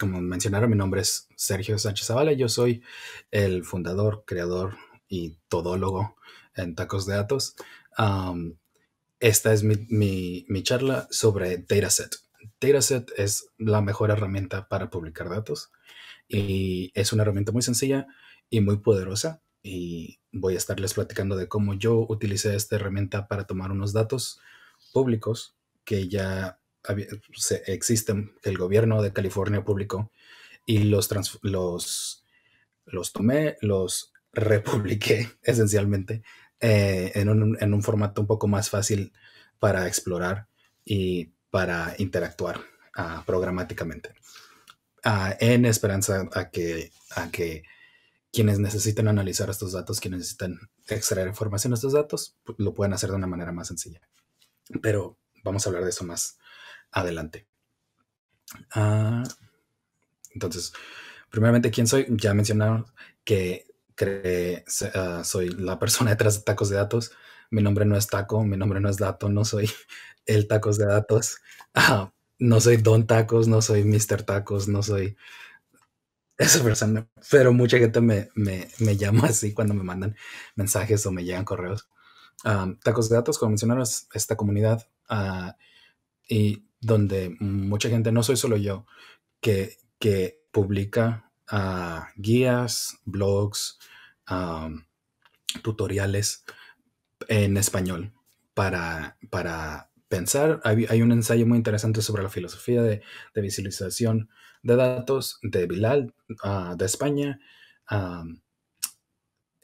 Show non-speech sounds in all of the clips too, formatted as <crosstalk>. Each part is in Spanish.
como mencionaron, mi nombre es Sergio Sánchez Zavala. Yo soy el fundador, creador y todólogo en Tacos de Datos. esta es mi, mi, charla sobre Dataset. Dataset es la mejor herramienta para publicar datos y es una herramienta muy sencilla y muy poderosa. Y voy a estarles platicando de cómo yo utilicé esta herramienta para tomar unos datos públicos que ya se, existen que el gobierno de California publicó y los, los, los tomé, los <laughs> republiqué esencialmente eh, en, un, en, un, formato un poco más fácil para explorar y para interactuar ah, programáticamente. Ah, en esperanza a que, a que quienes necesiten analizar estos datos, quienes necesitan extraer información de estos datos, lo puedan hacer de una manera más sencilla. Pero vamos a hablar de eso más, adelante. Ah, entonces, primeramente, ¿quién soy? Ya mencionaron que, ah, soy la persona detrás de Tacos de Datos. Mi nombre no es Taco, mi nombre no es Dato, no soy <laughs> el Tacos de Datos. Ah, no soy Don Tacos, no soy Mr. Tacos, no soy esa persona. Pero mucha gente me, llama así cuando me mandan mensajes o me llegan correos. Tacos de Datos, como mencionaron, esta comunidad. y donde mucha gente, no soy solo yo, que, publica ah, guías, blogs, ah, tutoriales en español para, para pensar. Hay, un ensayo muy interesante sobre la filosofía de, visualización de datos de Bilal ah, de España.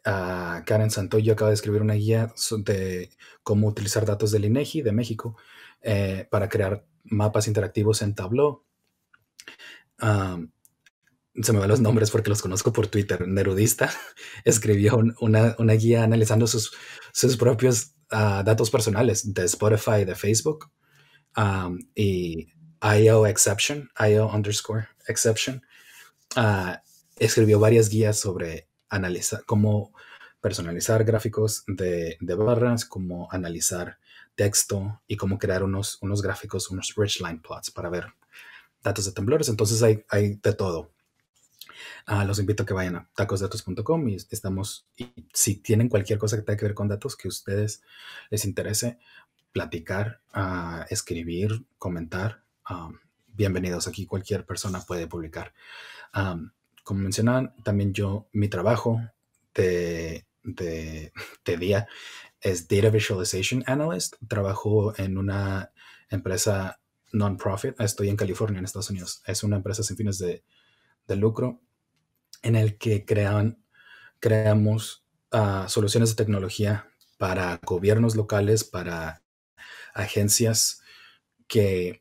Karen Santoyo acaba de escribir una guía de cómo utilizar datos del INEGI de México eh, para crear mapas interactivos en Tableau. Ah, se me van los nombres porque los conozco por Twitter. Nerudista <laughs> escribió una, guía analizando sus, propios ah, datos personales de Spotify, de Facebook um, y IO Exception, IO underscore Exception. Ah, escribió varias guías sobre analizar, cómo personalizar gráficos de, de barras, cómo analizar texto y cómo crear unos, unos gráficos, unos rich line plots para ver datos de temblores. Entonces hay, hay de todo. Ah, los invito a que vayan a tacosdatos.com y estamos, y si tienen cualquier cosa que tenga que ver con datos que a ustedes les interese, platicar, ah, escribir, comentar, ah, bienvenidos. Aquí cualquier persona puede publicar. como mencionan también yo, mi trabajo de, de, de día es Data Visualization Analyst. Trabajo en una empresa non-profit. Estoy en California, en Estados Unidos. Es una empresa sin fines de, lucro en el que crean, creamos ah, soluciones de tecnología para gobiernos locales, para agencias que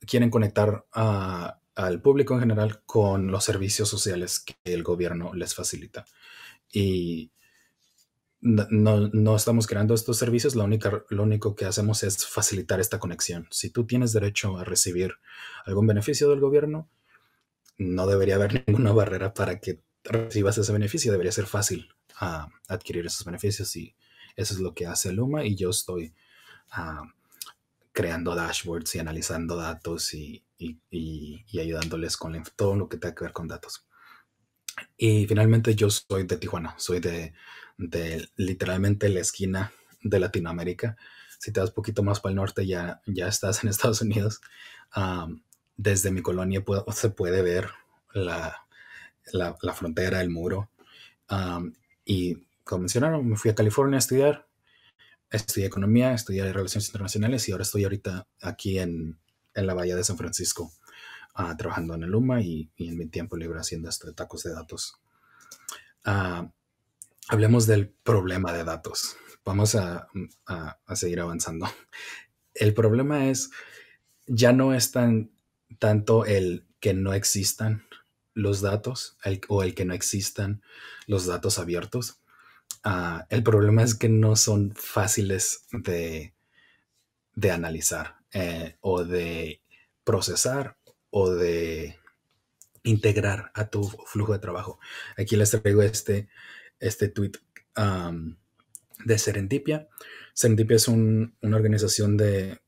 quieren conectar ah, al público en general con los servicios sociales que el gobierno les facilita. Y no, estamos creando estos servicios, lo único, lo único que hacemos es facilitar esta conexión. Si tú tienes derecho a recibir algún beneficio del gobierno, no debería haber <laughs> ninguna barrera para que recibas ese beneficio, debería ser fácil ah, adquirir esos beneficios y eso es lo que hace Luma y yo estoy ah, creando dashboards y analizando datos y ayudándoles con todo lo que tenga que ver con datos. Y finalmente yo soy de Tijuana, soy de de literalmente la esquina de Latinoamérica. Si te un poquito más para el norte, ya, ya estás en Estados Unidos. desde mi colonia se puede ver la, frontera, el muro. y como mencionaron, me fui a California a estudiar. Estudié economía, estudié relaciones internacionales y ahora estoy ahorita aquí en, la Bahía de San Francisco, ah, trabajando en el UMA y, en mi tiempo libre haciendo esto de tacos de datos. Ah, hablemos del problema de datos. Vamos a, seguir avanzando. El problema es, ya no es tan, tanto el que no existan los datos o el que no existan los datos abiertos. Ah, el problema es que no son fáciles de, de analizar eh, o de procesar o de integrar a tu flujo de trabajo. Aquí les traigo este este tweet de Serendipia. Serendipia es una organización de,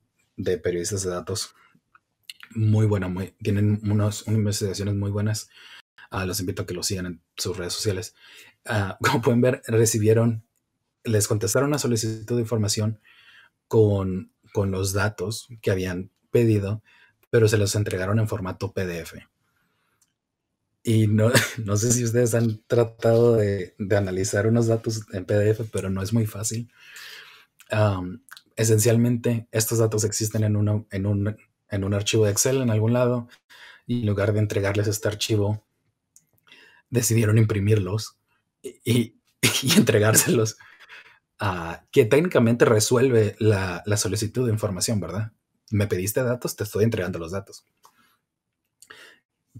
periodistas de datos muy buena, tienen unas investigaciones muy buenas. Ah, los invito a que lo sigan en sus redes sociales. Ah, <laughs> como pueden ver, recibieron, les contestaron una solicitud de información con los datos que habían pedido, pero se los entregaron en formato PDF. Y <laughs> no, sé si ustedes han tratado de, analizar unos datos en PDF, pero no es muy fácil. esencialmente, estos datos existen en, en, un, archivo de Excel en algún lado y en lugar de entregarles este archivo, decidieron imprimirlos y, <laughs> entregárselos, que técnicamente resuelve la solicitud de información, ¿verdad? Me pediste datos, te estoy entregando los datos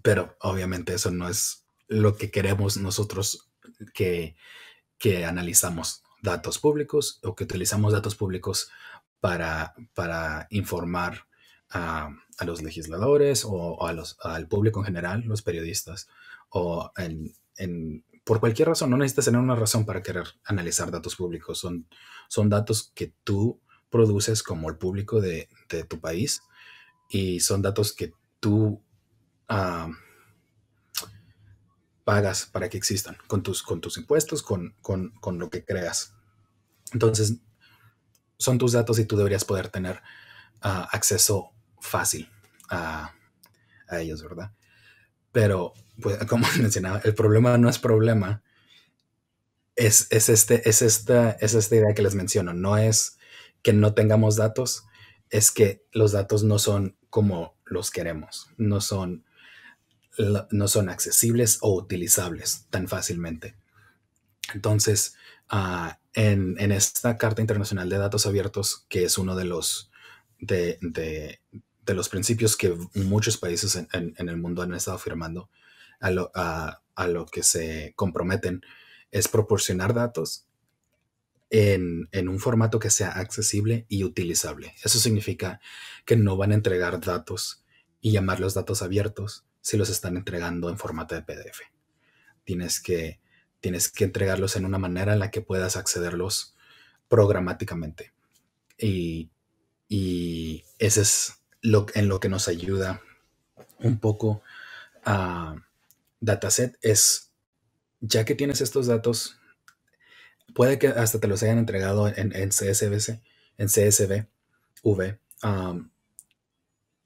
pero obviamente eso no es lo que queremos nosotros que, analizamos datos públicos o que utilizamos datos públicos para, para informar a, los legisladores o, a los, al público en general, los periodistas, o en, por cualquier razón, no necesitas tener una razón para querer analizar datos públicos, son, son datos que tú produces como el público de tu país y son datos que tú pagas para que existan, con tus, con tus impuestos, con, lo que creas. Entonces, son tus datos y tú deberías poder tener ah, acceso fácil a, ellos, ¿verdad? Pero, pues, <laughs> como mencionaba, el problema no es problema. Es, es, este, es, esta, es esta idea que les menciono. No es que no tengamos datos, es que los datos no son como los queremos, no son no son accesibles o utilizables tan fácilmente. Entonces, ah, en, esta Carta Internacional de Datos Abiertos, que es uno de los, de, los principios que muchos países en, el mundo han estado firmando, a lo, que se comprometen, es proporcionar datos en, en, un formato que sea accesible y utilizable. Eso significa que no van a entregar datos y llamarlos datos abiertos si los están entregando en formato de PDF. Tienes que, tienes que entregarlos en una manera en la que puedas accederlos programáticamente. Y, y ese es lo, en lo que nos ayuda un poco a Dataset, es ya que tienes estos datos, puede que hasta te los hayan entregado en, en en CSV, V, um,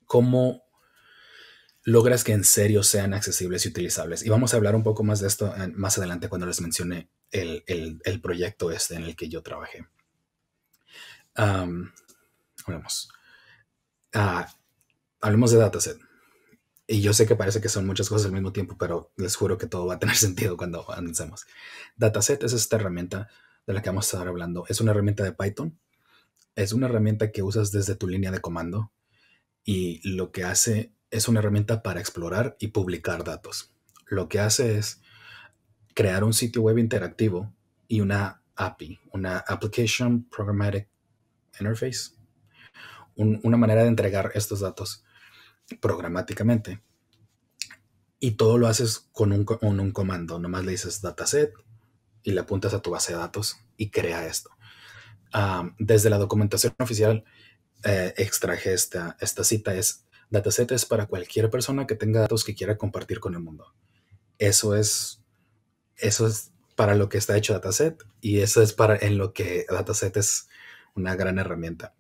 ¿cómo logras que en serio sean accesibles y utilizables. Y vamos a hablar un poco más de esto más adelante cuando les mencione el, proyecto este en el que yo trabajé. hablemos. Ah, hablemos de dataset. Y yo sé que parece que son muchas cosas al mismo tiempo, pero les juro que todo va a tener <laughs> sentido cuando avancemos. Dataset es esta herramienta de la que vamos a estar hablando. Es una herramienta de Python. Es una herramienta que usas desde tu línea de comando. Y lo que hace es una herramienta para explorar y publicar datos. Lo que hace es crear un sitio web interactivo y una API, una Application Programmatic Interface, una manera de entregar estos datos programáticamente. Y todo lo haces con un, un comando. Nomás le dices dataset y le apuntas a tu base de datos y crea esto. Ah, desde la documentación oficial eh, extraje esta, esta cita. Es Dataset es para cualquier persona que tenga datos que quiera compartir con el mundo. Eso es, eso es para lo que está hecho Dataset y eso es para en lo que Dataset es una gran herramienta.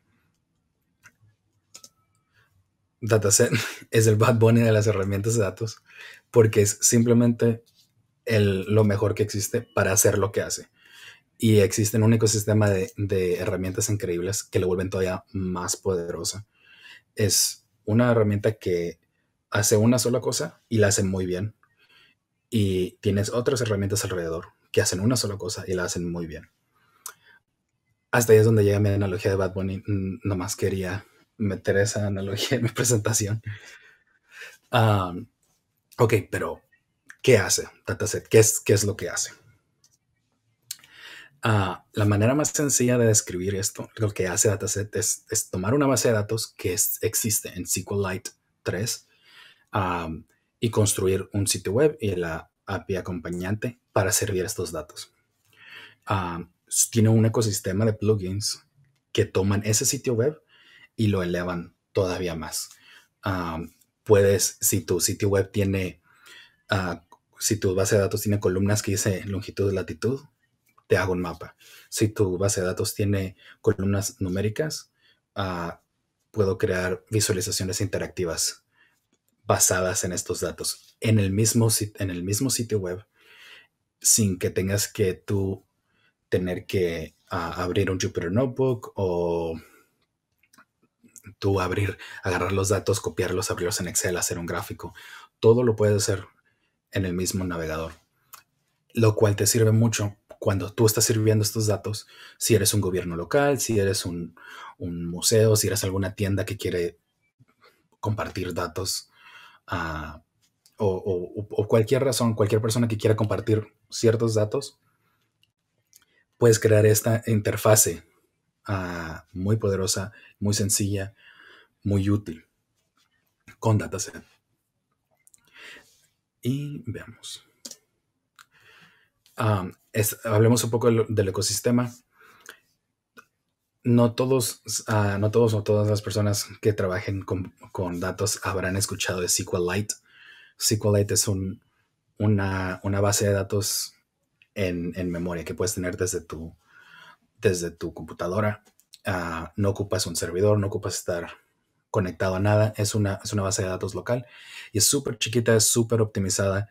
Dataset <laughs> es el Bad Bunny de las herramientas de datos porque es simplemente el, lo mejor que existe para hacer lo que hace. Y existe un ecosistema de, de herramientas increíbles que lo vuelven todavía más poderosa. Es una herramienta que hace una sola cosa y la hace muy bien. Y tienes otras herramientas alrededor que hacen una sola cosa y la hacen muy bien. Hasta ahí es donde llega mi analogía de Bad Bunny. Mm, nomás quería meter esa analogía en mi <laughs> presentación. Ah, ok, pero ¿qué hace Dataset? ¿Qué es, ¿Qué es lo que hace? Ah, la manera más sencilla de describir esto, lo que hace Dataset es, tomar una base de datos que existe en SQLite 3 y construir un sitio web y la API acompañante para servir estos datos. Ah, tiene un ecosistema de plugins que toman ese sitio web y lo elevan todavía más. puedes, si tu sitio web tiene, ah, si tu base de datos tiene columnas que dice longitud, y latitud, te hago un mapa. Si tu base de datos tiene columnas numéricas, ah, puedo crear visualizaciones interactivas basadas en estos datos en el mismo, en el mismo sitio web sin que tengas que tú tener que ah, abrir un Jupyter Notebook o tú abrir, agarrar los datos, copiarlos, abrirlos en Excel, hacer un gráfico. Todo lo puedes hacer en el mismo navegador, lo cual te sirve mucho cuando tú estás sirviendo estos datos, si eres un gobierno local, si eres un, museo, si eres alguna tienda que quiere compartir datos ah, o, cualquier razón, cualquier persona que quiera compartir ciertos datos, puedes crear esta interfase ah, muy poderosa, muy sencilla, muy útil con dataset. Y veamos hablemos un poco del, ecosistema. No todos, ah, no todos o todas las personas que trabajen con, con, datos habrán escuchado de SQLite. SQLite es una, una, base de datos en, memoria que puedes tener desde tu, desde tu computadora. Ah, no ocupas un servidor, no ocupas estar conectado a nada. Es una, es una base de datos local y es súper chiquita, es súper optimizada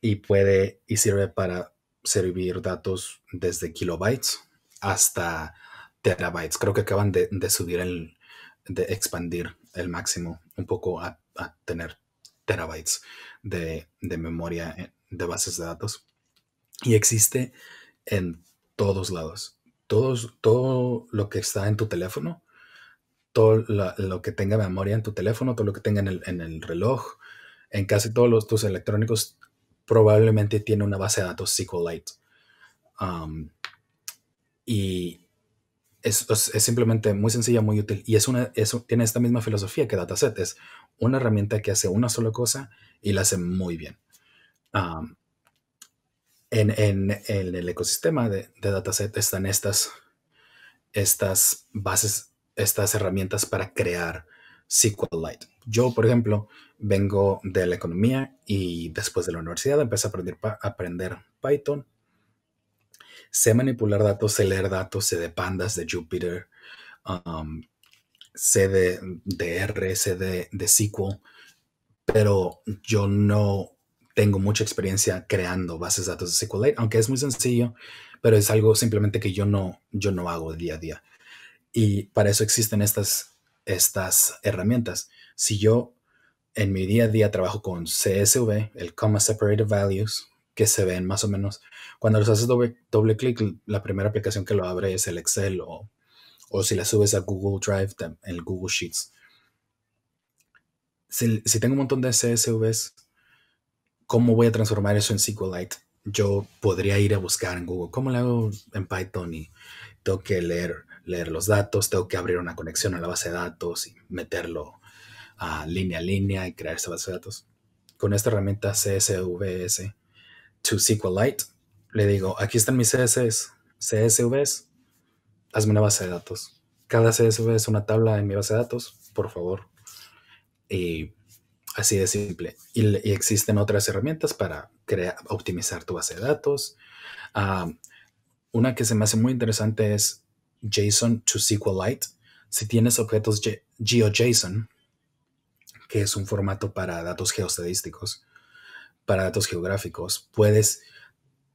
y puede y sirve para servir datos desde kilobytes hasta terabytes. Creo que acaban de, subir el, de expandir el máximo un poco a, tener terabytes de, memoria eh, de bases de datos. Y existe en todos lados. Todos, todo lo que está en tu teléfono, todo lo, que tenga memoria en tu teléfono, todo lo que tenga en el, en el reloj, en casi todos los, tus electrónicos probablemente tiene una base de datos SQLite. Um, y es, simplemente muy sencilla, muy útil. Y es una, tiene esta misma filosofía que Dataset. Es una herramienta que hace una sola cosa y la hace muy bien. Um, en, el ecosistema de, de, Dataset están estas, estas bases, estas herramientas para crear SQLite. Yo, por ejemplo, vengo de la economía y después de la universidad empecé a aprender, a aprender Python. Sé manipular datos, sé leer datos, sé de pandas, de Jupyter, um, sé de, de, R, sé de, de SQL, pero yo no tengo mucha experiencia creando bases de datos de SQLite, aunque es muy sencillo, pero es algo simplemente que yo no, yo no hago día a día. Y para eso existen estas, estas herramientas. Si yo en mi día a día trabajo con CSV, el Comma Separated Values, que se ven más o menos. Cuando los haces doble, clic, la primera aplicación que lo abre es el Excel o, si la subes a Google Drive, el Google Sheets. Si, tengo un montón de CSVs, ¿cómo voy a transformar eso en SQLite? Yo podría ir a buscar en Google, ¿cómo lo hago en Python? Y tengo que leer, leer los datos, tengo que abrir una conexión a la base de datos y meterlo a línea a línea y crear esta base de datos. Con esta herramienta CSVS to SQLite, le digo, aquí están mis CSS, CSVs, hazme una base de datos. Cada CSV es una tabla en mi base de datos, por favor. Y así de simple. Y, existen otras herramientas para crear, optimizar tu base de datos. una que se me hace muy interesante es JSON to SQLite. Si tienes objetos GeoJSON, que es un formato para datos geostadísticos, para datos geográficos, puedes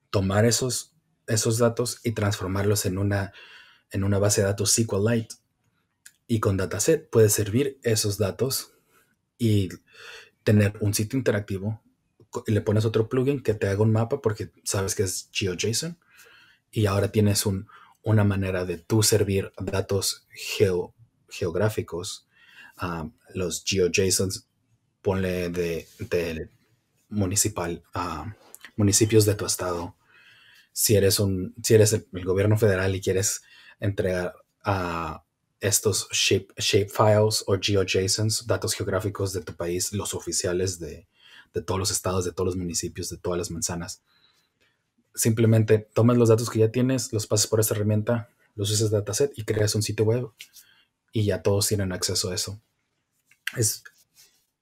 tomar esos, esos datos y transformarlos en una, en una base de datos SQLite. Y con Dataset puedes servir esos datos y tener un sitio interactivo. Y le pones otro plugin que te haga un mapa porque sabes que es GeoJSON. Y ahora tienes una manera de tú servir datos geo, geográficos los GeoJSONs, ponle de, municipal, a municipios de tu estado. Si eres, un, si eres el, gobierno federal y quieres entregar a estos shape, shapefiles o GeoJSONs, datos geográficos de tu país, los oficiales de, de todos los estados, de todos los municipios, de todas las manzanas. Simplemente tomas los datos que ya tienes, los pasas por esta herramienta, los uses dataset y creas un sitio web y ya todos tienen acceso a eso. Es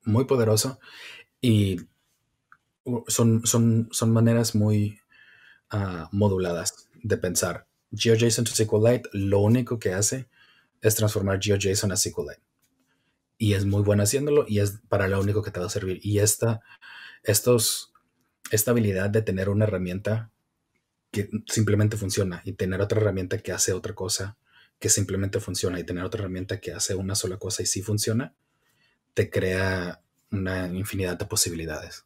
muy poderoso y uh, son, son, maneras muy ah, moduladas de pensar. GeoJSON to SQLite lo único que hace es transformar GeoJSON a SQLite. Y es muy bueno haciéndolo y es para lo único que te va a servir. Y esta, estos, esta habilidad de tener una herramienta que simplemente funciona y tener otra herramienta que hace otra cosa que simplemente funciona y tener otra herramienta que hace una sola cosa y sí funciona, te crea una infinidad de posibilidades.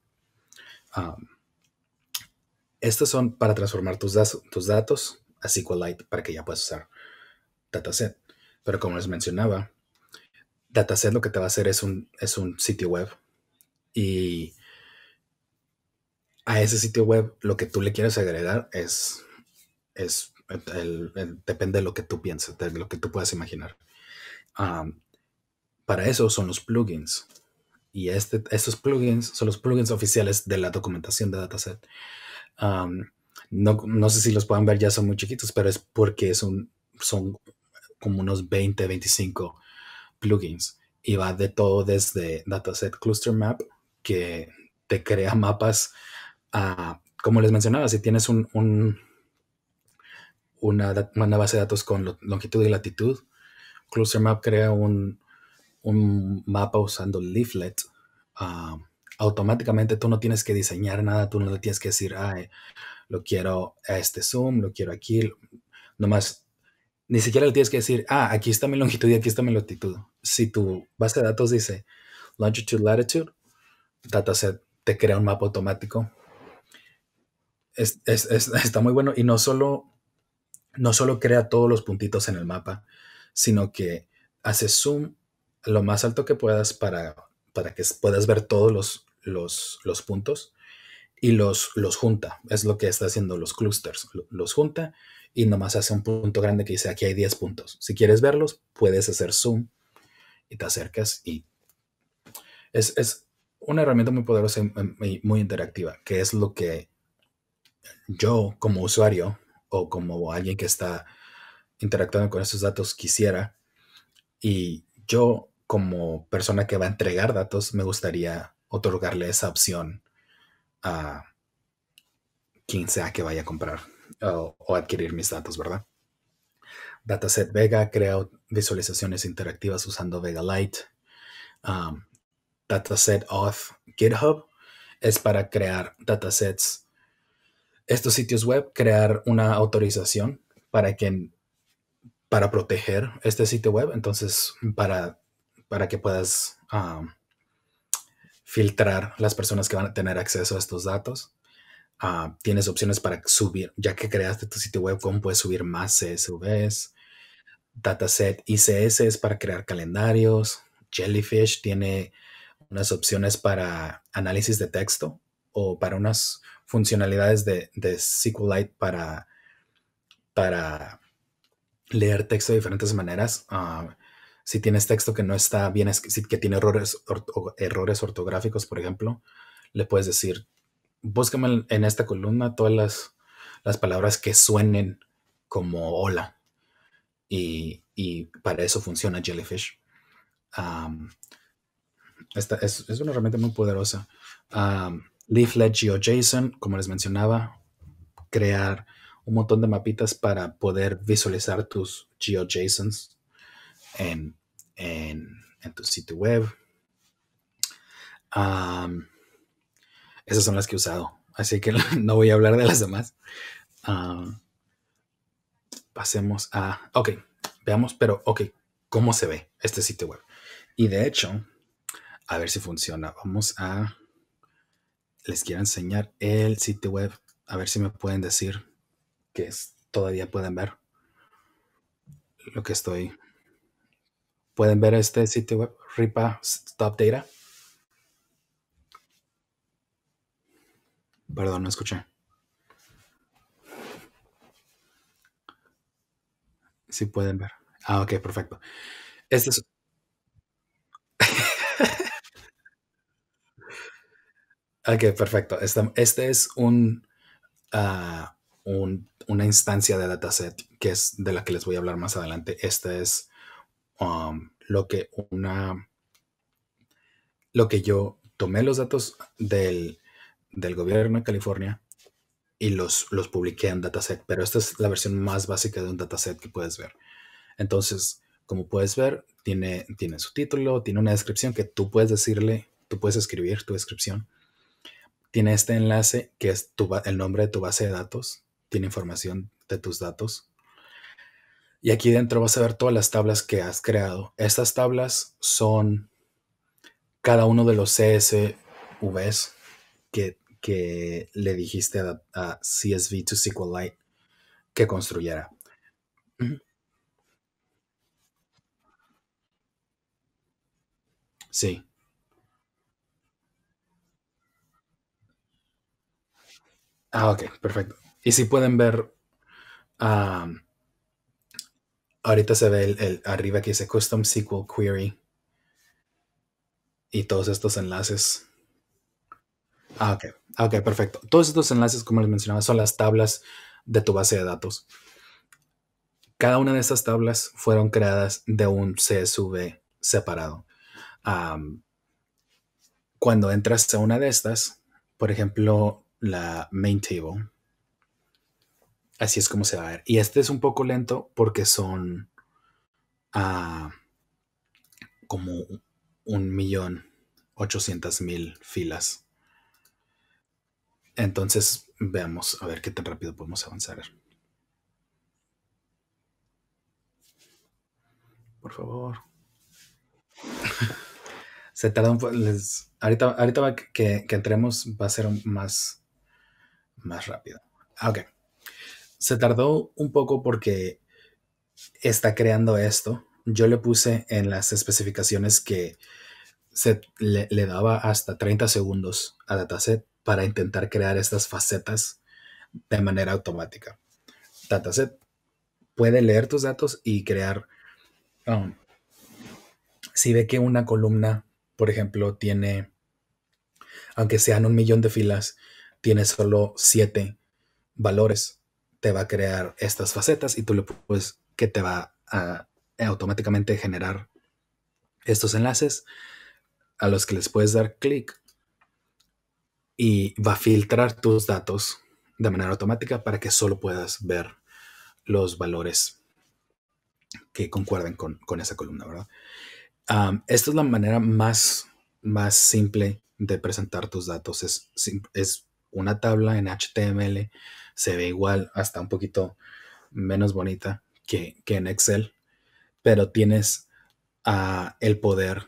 Um, estos son para transformar tus, tus datos a SQLite para que ya puedas usar Dataset. Pero como les mencionaba, Dataset lo que te va a hacer es un, es un sitio web y a ese sitio web lo que tú le quieres agregar es, es depende de lo que tú pienses, de lo que tú puedas imaginar. para eso son los plugins. Y este, estos plugins son los plugins oficiales de la documentación de dataset. no, sé si los pueden ver, ya son muy chiquitos, pero es porque son, son como unos 20, 25 plugins. Y va de todo desde Dataset Cluster Map, que te crea mapas. como les mencionaba, si tienes un una, base de datos con longitud y latitud. Cluster Map crea un, mapa usando Leaflet. Ah, automáticamente tú no tienes que diseñar nada, tú no le tienes que decir, ah, lo quiero a este zoom, lo quiero aquí. Nomás, ni siquiera le tienes que decir, ah, aquí está mi longitud y aquí está mi latitud. Si tu base de datos dice longitude, latitude, dataset te crea un mapa automático. <laughs> está muy bueno y no solo no solo crea todos los puntitos en el mapa, sino que hace zoom lo más alto que puedas para, para que puedas ver todos los, los, puntos y los, los, junta. Es lo que está haciendo los clusters. Los junta y nomás hace un punto grande que dice aquí hay 10 puntos. Si quieres verlos, puedes hacer zoom y te acercas y es, es una herramienta muy poderosa y muy interactiva, que es lo que yo como usuario o como alguien que está interactuando con esos datos quisiera. Y yo como persona que va a entregar datos, me gustaría otorgarle esa opción a quien sea que vaya a comprar o, adquirir mis datos, ¿verdad? Dataset Vega crea visualizaciones interactivas usando Vega Lite. Um, dataset Auth GitHub es para crear datasets estos sitios web crear una autorización para que para proteger este sitio web, entonces para, para que puedas ah, filtrar las personas que van a tener acceso a estos datos. Ah, tienes opciones para subir, ya que creaste tu sitio web, cómo puedes subir más CSVs. Dataset ICS es para crear calendarios. Jellyfish tiene unas opciones para análisis de texto o para unas funcionalidades de, SQLite para, para leer texto de diferentes maneras. Ah, si tienes texto que no está bien, que tiene errores, errores ortográficos, por ejemplo, le puedes decir, búscame en esta columna todas las, las palabras que suenen como hola. Y, para eso funciona Jellyfish. esta es, una herramienta muy poderosa. Leaflet GeoJSON, como les mencionaba, crear un montón de mapitas para poder visualizar tus GeoJSONs en, tu sitio web. esas son las que he usado, así que <laughs> no voy a hablar de las demás. pasemos a, ok, veamos, pero, ok, ¿cómo se ve este sitio web? Y de hecho, a ver si funciona. Vamos a les quiero enseñar el sitio web. A ver si me pueden decir que todavía pueden ver lo que estoy. Pueden ver este sitio web, RIPA Stop Data. Perdón, no escuché. Si pueden ver. Ah, ok, perfecto. Este es, Ok, perfecto. Este, este es ah, un, una instancia de dataset que es de la que les voy a hablar más adelante. Esta es um, lo que una lo que yo tomé los datos del, gobierno de California y los, los publiqué en dataset, pero esta es la versión más básica de un dataset que puedes ver. Entonces, como puedes ver, tiene, tiene su título, tiene una descripción que tú puedes decirle, tú puedes escribir tu descripción tiene este enlace que es el nombre de tu base de datos, tiene información de tus datos. Y aquí dentro vas a ver todas las tablas que has creado. Estas tablas son cada uno de los CSVs que, que le dijiste a, a CSV to SQLite que construyera. Sí. Ah, ok, perfecto. Y si pueden ver, um, ahorita se ve el, arriba que dice Custom SQL Query y todos estos enlaces. Ah, ok, ah, ok, perfecto. Todos estos enlaces, como les mencionaba, son las tablas de tu base de datos. Cada una de estas tablas fueron creadas de un CSV separado. Um, cuando entras a una de estas, por ejemplo, la main table. Así es como se va a ver. Y este es un poco lento porque son ah, como un millón ochocientas mil filas. Entonces veamos a ver qué tan rápido podemos avanzar. Por favor. <laughs> se tarda un Ahorita, ahorita que, que entremos va a ser más más rápido. Ah, ok. Se tardó un poco porque está creando esto. Yo le puse en las especificaciones que se le, daba hasta 30 segundos a dataset para intentar crear estas facetas de manera automática. Dataset puede leer tus datos y crear. Um, si ve que una columna, por ejemplo, tiene, aunque sean un millón de filas, tiene solo siete valores, te va a crear estas facetas y tú le puedes que te va a eh, automáticamente generar estos enlaces a los que les puedes dar clic y va a filtrar tus datos de manera automática para que solo puedas ver los valores que concuerden con, esa columna, ¿verdad? esta es la manera más, más simple de presentar tus datos. Es, es una tabla en HTML se ve igual, hasta un poquito menos bonita que, en Excel, pero tienes ah, el poder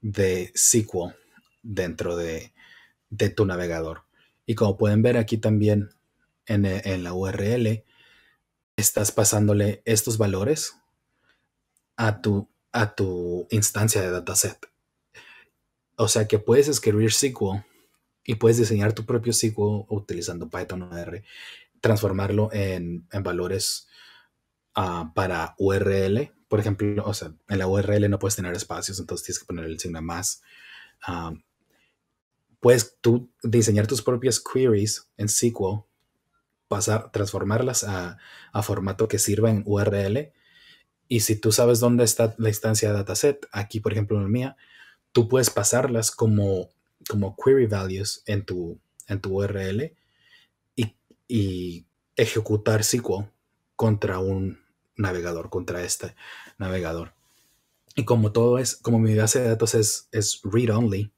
de SQL dentro de, tu navegador. Y como pueden ver aquí también en, la URL, estás pasándole estos valores a tu, a tu instancia de dataset. O sea que puedes escribir SQL y puedes diseñar tu propio SQL utilizando Python o R, transformarlo en, valores ah, para URL. Por ejemplo, o sea, en la URL no puedes tener espacios, entonces tienes que poner el signo más. Ah, puedes tú diseñar tus propias queries en SQL, pasar, transformarlas a, a formato que sirva en URL. Y si tú sabes dónde está la instancia de dataset, aquí por ejemplo en la mía, tú puedes pasarlas como como query values en tu, en tu URL y, ejecutar SQL contra un navegador, contra este navegador. Y como todo es, como mi base de datos es, read only,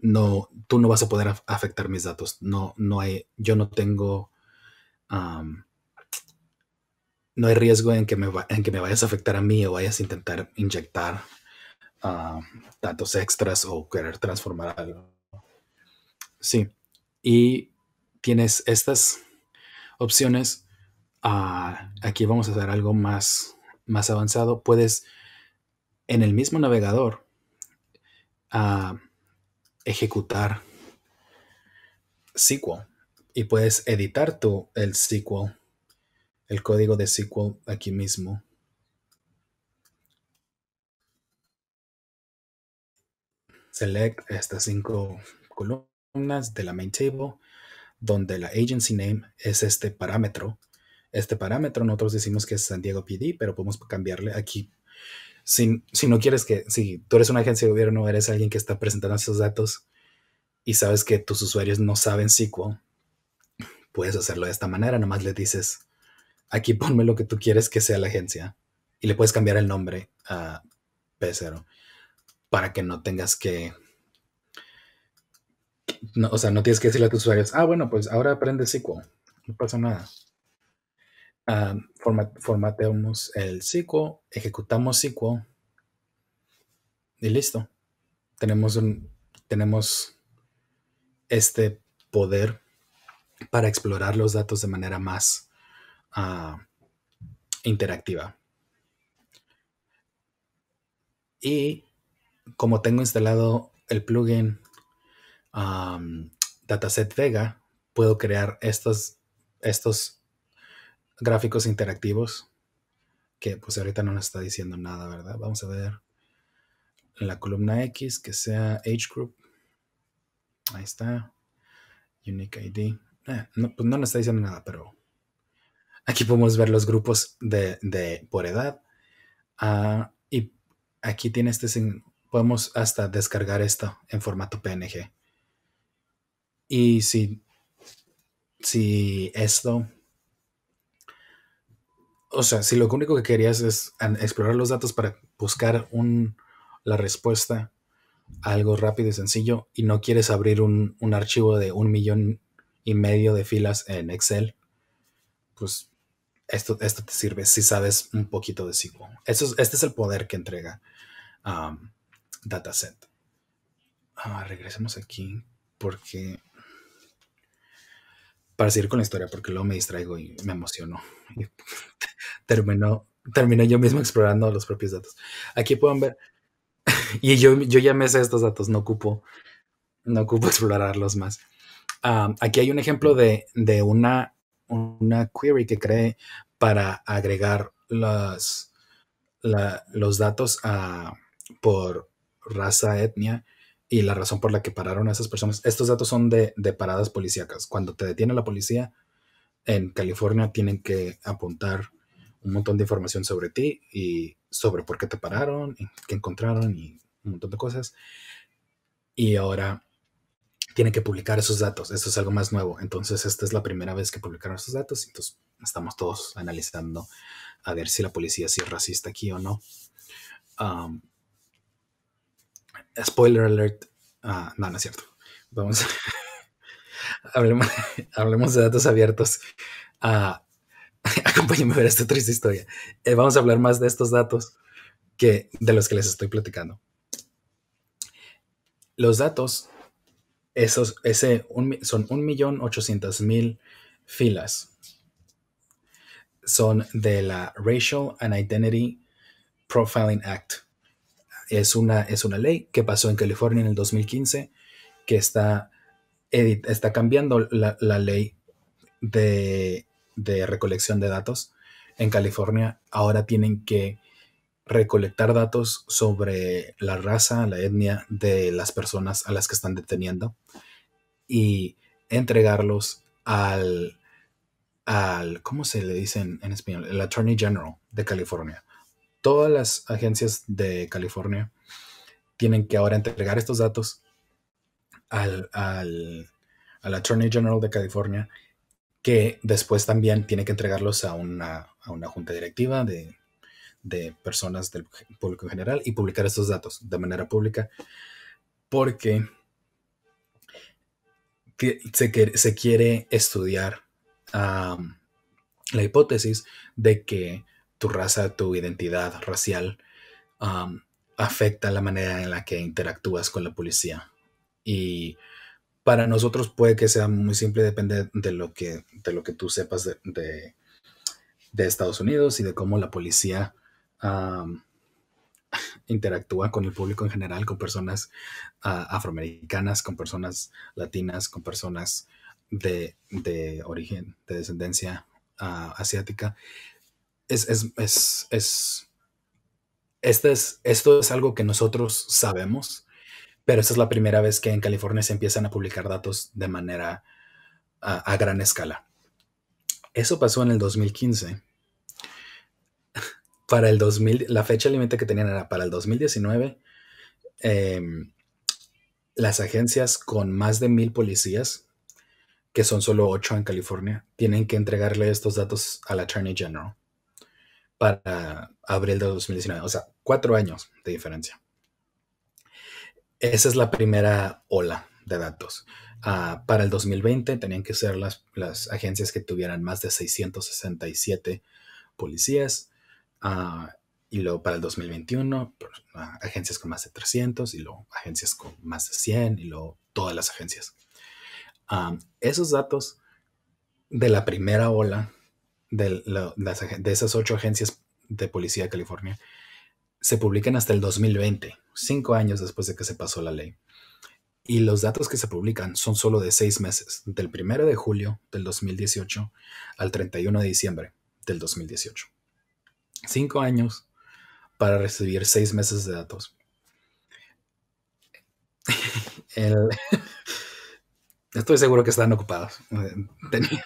no, tú no vas a poder afectar mis datos. No, no hay, yo no tengo, no hay riesgo en que, me en que me vayas a afectar a mí o vayas a intentar inyectar tantos datos extras o querer transformar algo. Sí, y tienes estas opciones. Ah, aquí vamos a hacer algo más, más avanzado. Puedes en el mismo navegador ah, ejecutar SQL y puedes editar tú el SQL, el código de SQL aquí mismo. select estas cinco columnas de la main table, donde la agency name es este parámetro. Este parámetro nosotros decimos que es San Diego PD, pero podemos cambiarle aquí. Si, si no quieres que, si tú eres una agencia de gobierno, eres alguien que está presentando esos datos y sabes que tus usuarios no saben SQL, puedes hacerlo de esta manera. Nomás le dices, aquí ponme lo que tú quieres que sea la agencia y le puedes cambiar el nombre a P0 para que no tengas que... No, o sea, no tienes que decirle a tus usuarios, ah, bueno, pues ahora aprende SQL, no pasa nada. formateamos el SQL, ejecutamos SQL y listo. Tenemos, un, tenemos este poder para explorar los datos de manera más ah, interactiva. Y como tengo instalado el plugin Dataset Vega, puedo crear estos, estos gráficos interactivos que pues ahorita no nos está diciendo nada, ¿verdad? Vamos a ver la columna X que sea Age Group. Ahí está. Unique ID. Eh, no, pues no nos está diciendo nada, pero aquí podemos ver los grupos de, por edad. Ah, y aquí tiene este podemos hasta descargar esto en formato PNG. Y si, si esto, o sea, si lo único que querías es explorar los datos para buscar la respuesta a algo rápido y sencillo y no quieres abrir un, archivo de un millón y medio de filas en Excel, pues esto, esto te sirve si sabes un poquito de SQL. Eso este es el poder que entrega dataset. Ah, regresemos aquí porque para seguir con la historia, porque luego me distraigo y me emociono. <laughs> Terminé yo mismo explorando los propios datos. Aquí pueden ver, <laughs> y yo, yo ya me sé estos datos, no ocupo, no ocupo <laughs> explorarlos más. Ah, aquí hay un ejemplo de, una, una, query que cree para agregar los, los datos a, por, raza, etnia y la razón por la que pararon a esas personas. Estos datos son de, paradas policíacas. Cuando te detiene la policía en California, tienen que apuntar un montón de información sobre ti y sobre por qué te pararon, qué encontraron y un montón de cosas. Y ahora tienen que publicar esos datos. eso es algo más nuevo. Entonces, esta es la primera vez que publicaron esos datos. Entonces, estamos todos analizando a ver si la policía es racista aquí o no. Um, spoiler alert. Ah, no, no es cierto. Vamos. <laughs> <laughs> hablemos, de datos abiertos. Ah, <laughs> acompáñenme a ver esta triste historia. Eh, vamos a hablar más de estos datos que de los que les estoy platicando. Los datos esos, ese son 1.800.000 filas. Son de la Racial and Identity Profiling Act, es una, es una ley que pasó en California en el 2015 que está, está cambiando la, ley de, recolección de datos. En California ahora tienen que recolectar datos sobre la raza, la etnia de las personas a las que están deteniendo y entregarlos al, al ¿cómo se le dice en español? El Attorney General de California todas las agencias de California tienen que ahora entregar estos datos al, Attorney General de California, que después también tiene que entregarlos a una, junta directiva de, personas del público en general y publicar estos datos de manera pública, porque se, quiere estudiar la hipótesis de que tu raza, tu identidad racial, afecta la manera en la que interactúas con la policía. Y para nosotros puede que sea muy simple, depende de lo que, de lo que tú sepas de, Estados Unidos y de cómo la policía <laughs> interactúa con el público en general, con personas ah, afroamericanas, con personas latinas, con personas de, de origen, de descendencia ah, asiática es, este es, esto es algo que nosotros sabemos, pero esta es la primera vez que en California se empiezan a publicar datos de manera a, gran escala. Eso pasó en el 2015. <laughs> Para el 2000, la fecha límite que tenían era para el 2019. Em, las agencias con más de mil policías, que son solo ocho en California, tienen que entregarle estos datos al Attorney General para abril de 2019, o sea, cuatro años de diferencia. Esa es la primera ola de datos. Ah, para el 2020 tenían que ser las, las, agencias que tuvieran más de 667 policías. Ah, y luego para el 2021, pues, ah, agencias con más de 300 y luego agencias con más de 100 y luego todas las agencias. esos datos de la primera ola de, esas ocho agencias de policía de California se publican hasta el 2020, cinco años después de que se pasó la ley. Y los datos que se publican son solo de seis meses, del 1 de julio del 2018 al 31 de diciembre del 2018. Cinco años para recibir seis meses de datos. <laughs> <laughs> Estoy seguro que están ocupados. Eh, Tenía...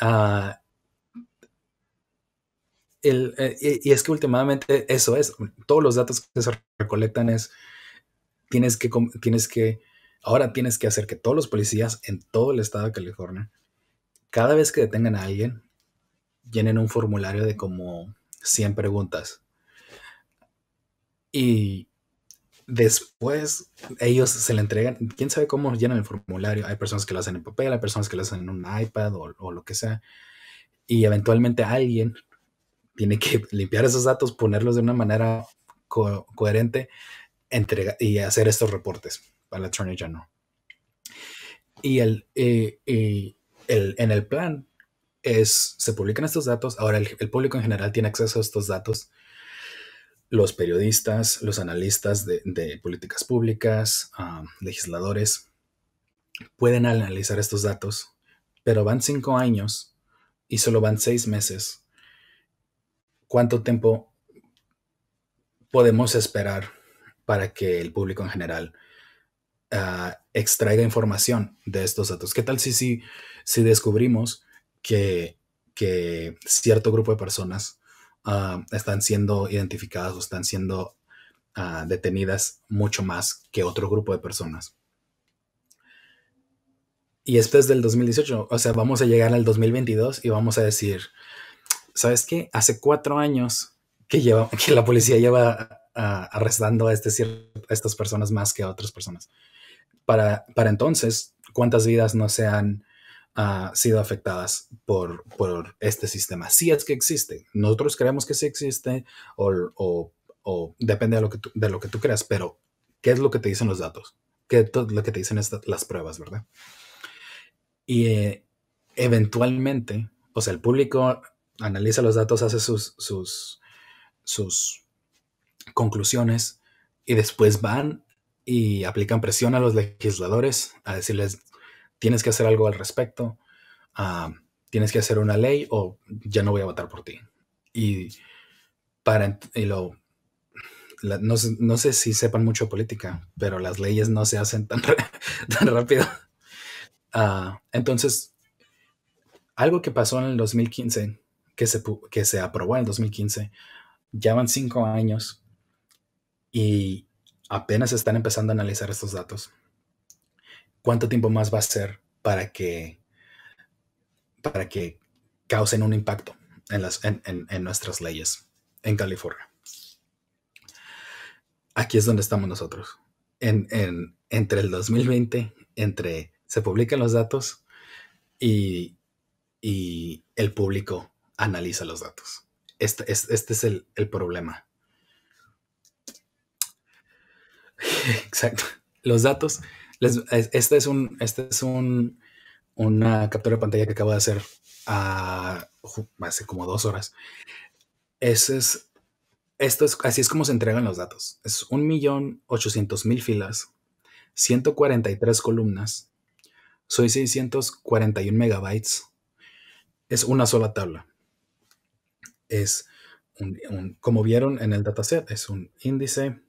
Ah, eh, y, es que últimamente eso es, todos los datos que se recolectan es, tienes que, tienes que, ahora tienes que hacer que todos los policías en todo el estado de California, cada vez que detengan a alguien, llenen un formulario de como 100 preguntas. Y Después ellos se le entregan, quién sabe cómo llenan el formulario. Hay personas que lo hacen en papel, hay personas que lo hacen en un iPad o, lo que sea. Y eventualmente alguien tiene que <laughs> limpiar esos datos, ponerlos de una manera coherente y hacer estos reportes para la Attorney General. Y, el, eh, y en el plan es, se publican estos datos, ahora el, público en general tiene acceso a estos datos los periodistas, los analistas de, políticas públicas, legisladores, pueden analizar estos datos, pero van cinco años y solo van seis meses. ¿Cuánto tiempo podemos esperar para que el público en general ah, extraiga información de estos datos? ¿Qué tal si, si, si descubrimos que, que cierto grupo de personas Ah, están siendo identificadas o están siendo ah, detenidas mucho más que otro grupo de personas. Y esto es del 2018, o sea, vamos a llegar al 2022 y vamos a decir, ¿sabes qué? Hace cuatro años que, <laughs> que la policía lleva ah, arrestando este a, estas personas más que a otras personas. Para, para entonces, ¿cuántas vidas no se han ha sido afectadas por, por este sistema. Si es que existe, nosotros creemos que sí existe o, o, depende de lo, que tú, de lo que tú creas, pero ¿qué es lo que te dicen los datos? ¿Qué es lo que te dicen las pruebas, verdad? Y eh, eventualmente, o sea, el público analiza los datos, hace sus, sus, sus conclusiones y después van y aplican presión a los legisladores a decirles, tienes que hacer algo al respecto, ah, tienes que hacer una ley o ya no voy a votar por ti. Y para y lo, no, sé si sepan mucho política, pero las leyes no se hacen tan, <laughs> rápido. Ah, entonces, algo que pasó en el 2015, que se, que se aprobó en el 2015, ya van cinco años y apenas están empezando a analizar estos datos cuánto tiempo más va a ser para que, para que causen un impacto en, nuestras leyes en California. Aquí es donde estamos nosotros. entre el 2020, entre se publican los datos y, el público analiza los datos. Este, es este el, el problema. <laughs> Exacto. Los datos esta es un, este es una captura de pantalla que acabo de hacer hace como dos horas. Ese es, esto es, así es como se entregan los datos. Es un millón mil filas, 143 columnas, soy 641 megabytes. Es una sola tabla. Es como vieron en el dataset, es un índice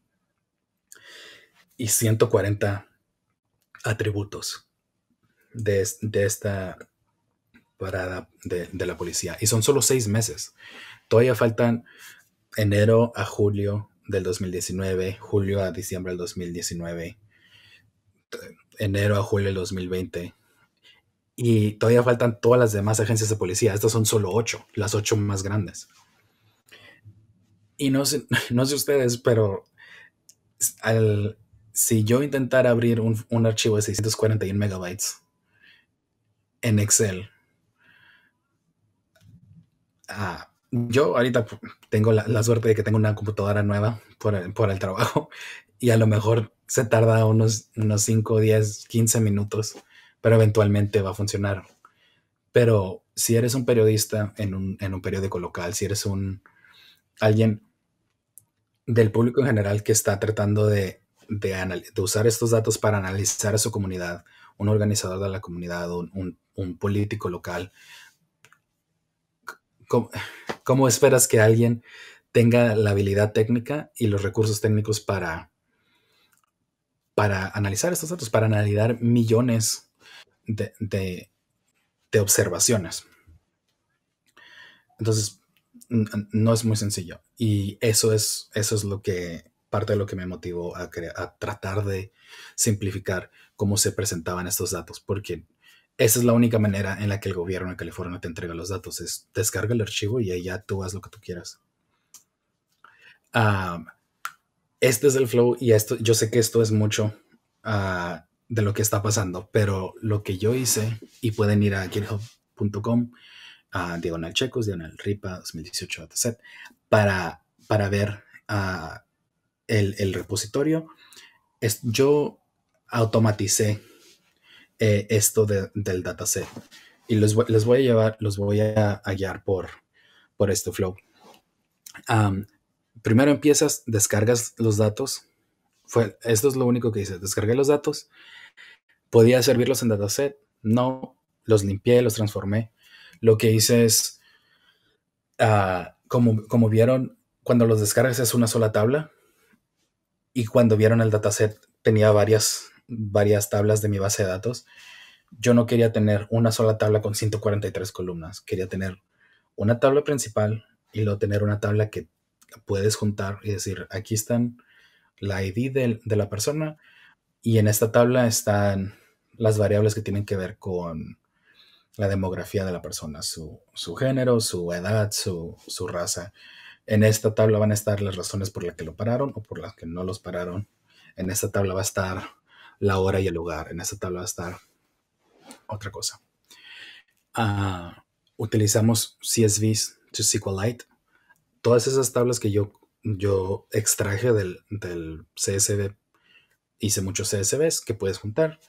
y 140 atributos de, esta parada de, la policía. Y son solo seis meses. Todavía faltan enero a julio del 2019, julio a diciembre del 2019, enero a julio del 2020. Y todavía faltan todas las demás agencias de policía. Estas son solo ocho, las ocho más grandes. Y no sé, <laughs> no sé ustedes, pero al, si yo intentara abrir un, archivo de 641 megabytes en Excel, ah, yo ahorita tengo la, suerte de que tengo una computadora nueva por el, trabajo y a lo mejor se tarda unos, unos 5, 10, 15 minutos, pero eventualmente va a funcionar. Pero si eres un periodista en un, en un periódico local, si eres un alguien del público en general que está tratando de de, usar estos datos para analizar a su comunidad, un organizador de la comunidad, un, un, político local, ¿cómo, esperas que alguien tenga la habilidad técnica y los recursos técnicos para, para analizar estos datos, para analizar millones de, de observaciones? Entonces, no es muy sencillo. Y eso es, eso es lo que parte de lo que me motivó a, tratar de simplificar cómo se presentaban estos datos, porque esa es la única manera en la que el gobierno de California te entrega los datos. Es descarga el archivo y allá tú haz lo que tú quieras. Ah, este es el flow y esto, yo sé que esto es mucho ah, de lo que está pasando, pero lo que yo hice, y pueden ir a github.com, a ah, diagonal checos, diagonal ripa 2018 set para, para ver el, repositorio, es, yo automaticé eh, esto del dataset y los, voy a llevar, los voy a, hallar guiar por, por este flow. primero empiezas, descargas los datos. Fue, esto es lo único que hice. Descargué los datos. Podía servirlos en dataset. No, los limpié, los transformé. Lo que hice es, ah, como, como vieron, cuando los descargas es una sola tabla y cuando vieron el dataset tenía varias, varias tablas de mi base de datos. Yo no quería tener una sola tabla con 143 columnas, quería tener una tabla principal y luego tener una tabla que puedes juntar y decir, aquí están la ID de, la persona y en esta tabla están las variables que tienen que ver con la demografía de la persona, su, género, su edad, su, su raza. En esta tabla van a estar las razones por las que lo pararon o por las que no los pararon. En esta tabla va a estar la hora y el lugar. En esta tabla va a estar otra cosa. Ah, utilizamos CSVs to SQLite. Todas esas tablas que yo, yo extraje del, del CSV, hice muchos CSVs que puedes juntar.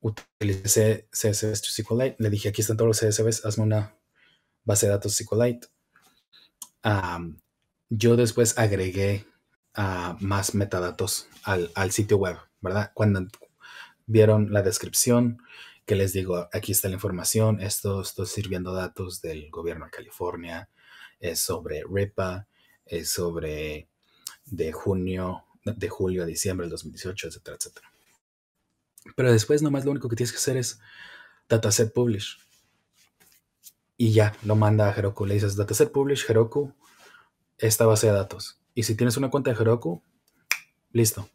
Utilicé CSVs to SQLite. Le dije, aquí están todos los CSVs, hazme una base de datos SQLite yo después agregué ah, más metadatos al, sitio web, ¿verdad? Cuando vieron la descripción, que les digo, aquí está la información, esto estoy sirviendo datos del gobierno de California, es sobre RIPA, es sobre de junio, de julio a diciembre del 2018, etcétera, etcétera. Pero después nomás lo único que tienes que hacer es dataset publish y ya lo manda a Heroku. Le dices dataset publish Heroku, esta base de datos. Y si tienes una cuenta de Heroku, listo.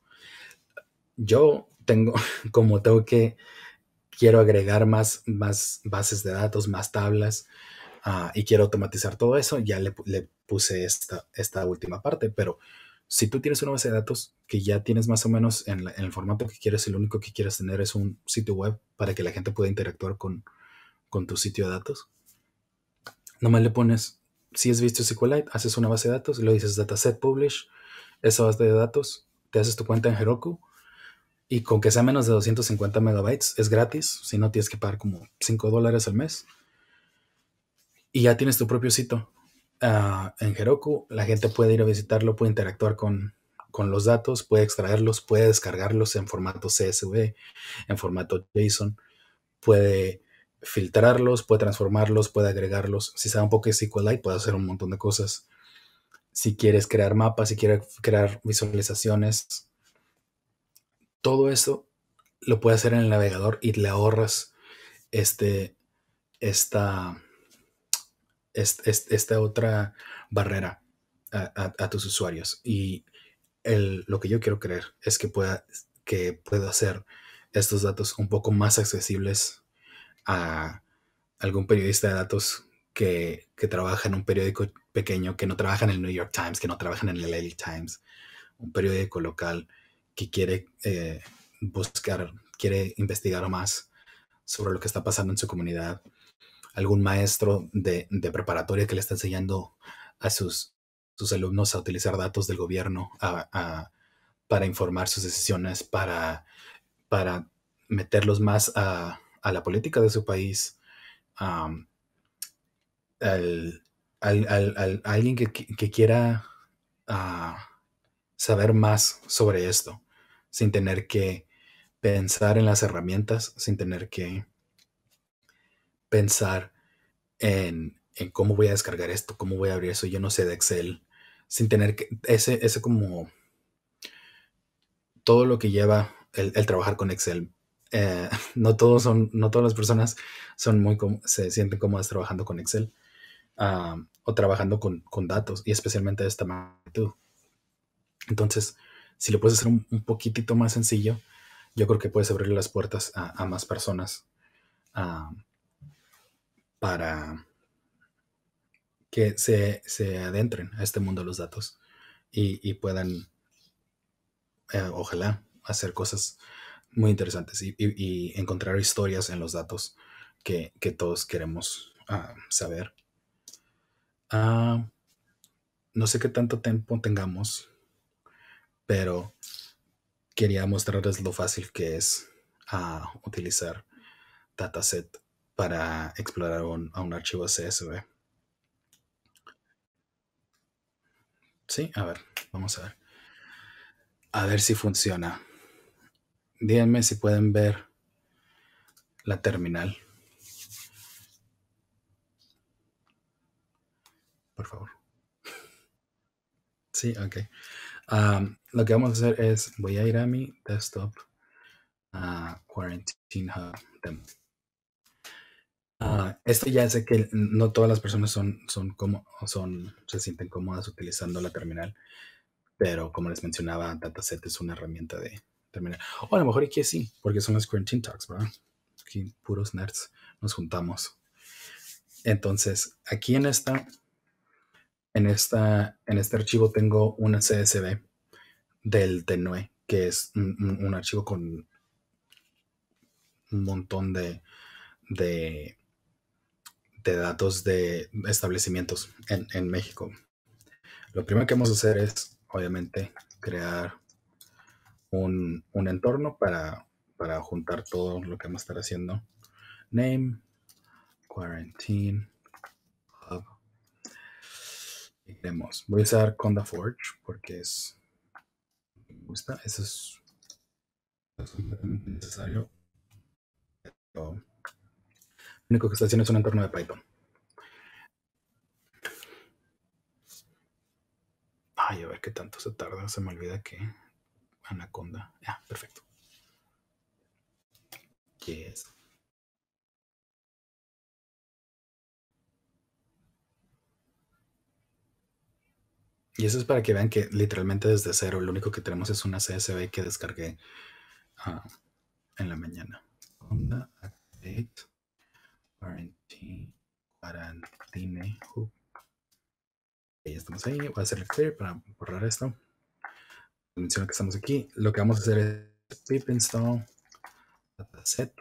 Yo tengo, <laughs> como tengo que, quiero agregar más, más bases de datos, más tablas ah, y quiero automatizar todo eso, ya le, puse esta, última parte, pero si tú tienes una base de datos que ya tienes más o menos en, el formato que quieres y lo único que quieres tener es un sitio web para que la gente pueda interactuar con, con tu sitio de datos, nomás le pones, si es visto SQLite, haces una base de datos, le dices dataset publish, esa base de datos, te haces tu cuenta en Heroku y con que sea menos de 250 megabytes es gratis, si no tienes que pagar como 5 dólares al mes. Y ya tienes tu propio sitio ah, en Heroku, la gente puede ir a visitarlo, puede interactuar con, con los datos, puede extraerlos, puede descargarlos en formato CSV, en formato JSON, puede filtrarlos, puede transformarlos, puede agregarlos. Si sabe un poco de SQLite, puede hacer un montón de cosas. Si quieres crear mapas, si quieres crear visualizaciones, todo eso lo puede hacer en el navegador y le ahorras este, esta, este, este, esta, otra barrera a, tus usuarios. Y lo que yo quiero creer es que pueda, que pueda hacer estos datos un poco más accesibles a algún periodista de datos que, trabaja en un periódico pequeño, que no trabaja en el New York Times, que no trabaja en el LA Times, un periódico local que quiere eh, buscar, quiere investigar más sobre lo que está pasando en su comunidad, algún maestro de, preparatoria que le está enseñando a sus, sus alumnos a utilizar datos del gobierno para informar sus decisiones, para, para meterlos más a, a la política de su país, a alguien que, quiera ah, saber más sobre esto, sin tener que pensar en las herramientas, sin tener que pensar en, cómo voy a descargar esto, cómo voy a abrir eso, yo no sé de Excel, sin tener que, ese, ese como, todo lo que lleva el trabajar con Excel eh, <laughs> no, todos son, no todas las personas son muy se sienten cómodas trabajando con Excel ah, o trabajando con, datos y especialmente de esta magnitud. Entonces, si lo puedes hacer un, poquitito más sencillo, yo creo que puedes abrir las puertas a, más personas ah, para que se, se, adentren a este mundo de los datos y, puedan, eh, ojalá, hacer cosas muy interesantes y, encontrar historias en los datos que, todos queremos ah, saber. Ah, no sé qué tanto tiempo tengamos, pero quería mostrarles lo fácil que es ah, utilizar dataset para explorar a un archivo CSV. Sí, a ver, vamos a ver. A ver si funciona. Díganme si pueden ver la terminal. Por favor. Sí, ok. lo que vamos a hacer es, voy a ir a mi desktop a Quarantine Hub. Ah, esto ya sé que no todas las personas son, son como son, se sienten cómodas utilizando la terminal, pero como les mencionaba, Dataset es una herramienta de, terminar. O a lo mejor es que sí, porque son los Quarantine Talks, ¿verdad? Aquí puros nerds nos juntamos. Entonces, aquí en esta, en esta, en este archivo tengo una CSV del Tenue, que es un, archivo con un montón de, de, de, datos de establecimientos en, en México. Lo primero que vamos a hacer es, obviamente, crear un, un entorno para, para, juntar todo lo que vamos a estar haciendo. Name, quarantine, hub. Voy a usar Conda Forge porque es. Me gusta. Eso es, es necesario. Lo único que está haciendo es un entorno de Python. Ay, a ver qué tanto se tarda. Se me olvida que Anaconda. Ah, perfecto. Y eso es para que vean que literalmente desde cero lo único que tenemos es una CSV que descargué ah, en la mañana. Anaconda, update quarantine, quarantine uh. Ya estamos ahí. Voy a hacerle clear para borrar esto menciona que estamos aquí. Lo que vamos a hacer es pip install dataset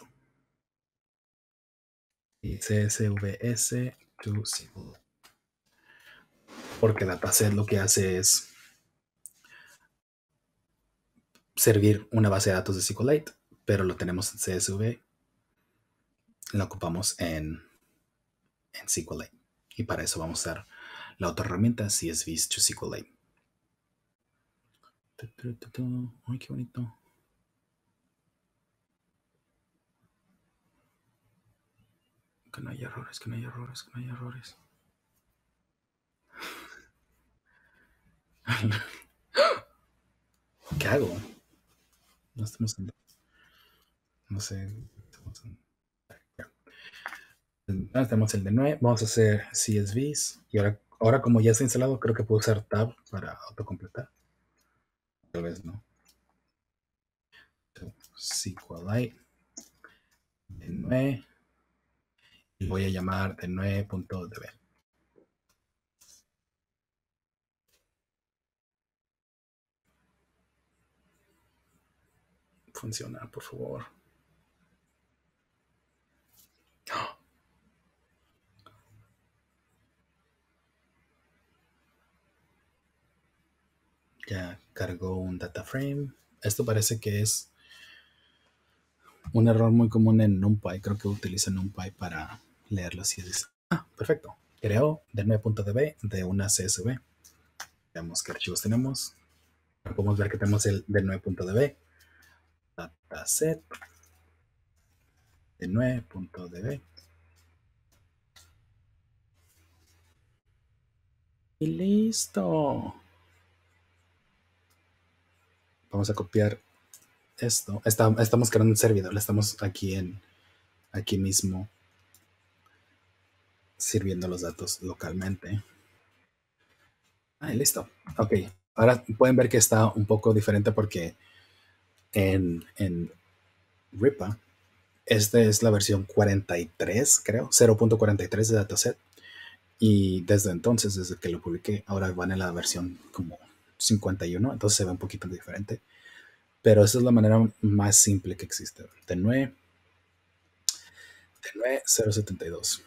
y csvs to sqlite. Porque dataset lo que hace es servir una base de datos de SQLite, pero lo tenemos en CSV. Lo ocupamos en, en SQLite. Y para eso vamos a usar la otra herramienta csvs to SQLite. Ay, qué bonito. Que no hay errores, que no hay errores, que no hay errores. ¿Qué hago? No estamos en... No sé. Estamos en... No, tenemos el de 9. Vamos a hacer CSVs. Y ahora como ya está instalado, creo que puedo usar tab para autocompletar tal vez no. SQLite de y voy a llamar de 9.db. Funciona, por favor. ¡Ah! Ya cargó un data frame. Esto parece que es un error muy común en NumPy. Creo que utilizan NumPy para leerlo así es ah, perfecto. Creo del 9.db de una CSV. Veamos qué archivos tenemos. Podemos ver que tenemos el del 9.db. Dataset. De 9.db. Y listo. Vamos a copiar esto. estamos creando un servidor. Estamos aquí en aquí mismo sirviendo los datos localmente. Ahí, listo. Ok. Ahora pueden ver que está un poco diferente porque en, en RIPA, esta es la versión 43, creo, 0.43 de dataset. Y desde entonces, desde que lo publiqué, ahora van en la versión como 51, entonces se ve un poquito diferente. Pero esa es la manera más simple que existe. Tenue, tenue 072.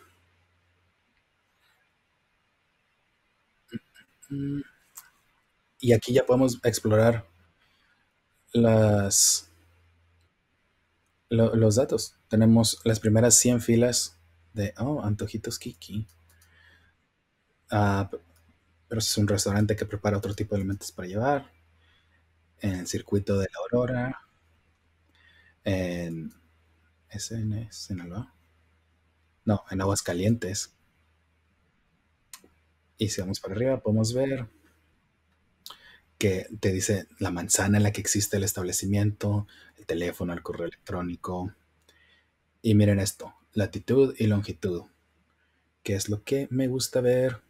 Y aquí ya podemos explorar las, los datos. Tenemos las primeras 100 filas de, oh, antojitos Kiki. Ah, pero es un restaurante que prepara otro tipo de alimentos para llevar, en el circuito de la Aurora, en, ¿es en Sinaloa? No, en Aguascalientes. Y si vamos para arriba, podemos ver que te dice la manzana en la que existe el establecimiento, el teléfono, el correo electrónico. Y miren esto, latitud y longitud, que es lo que me gusta ver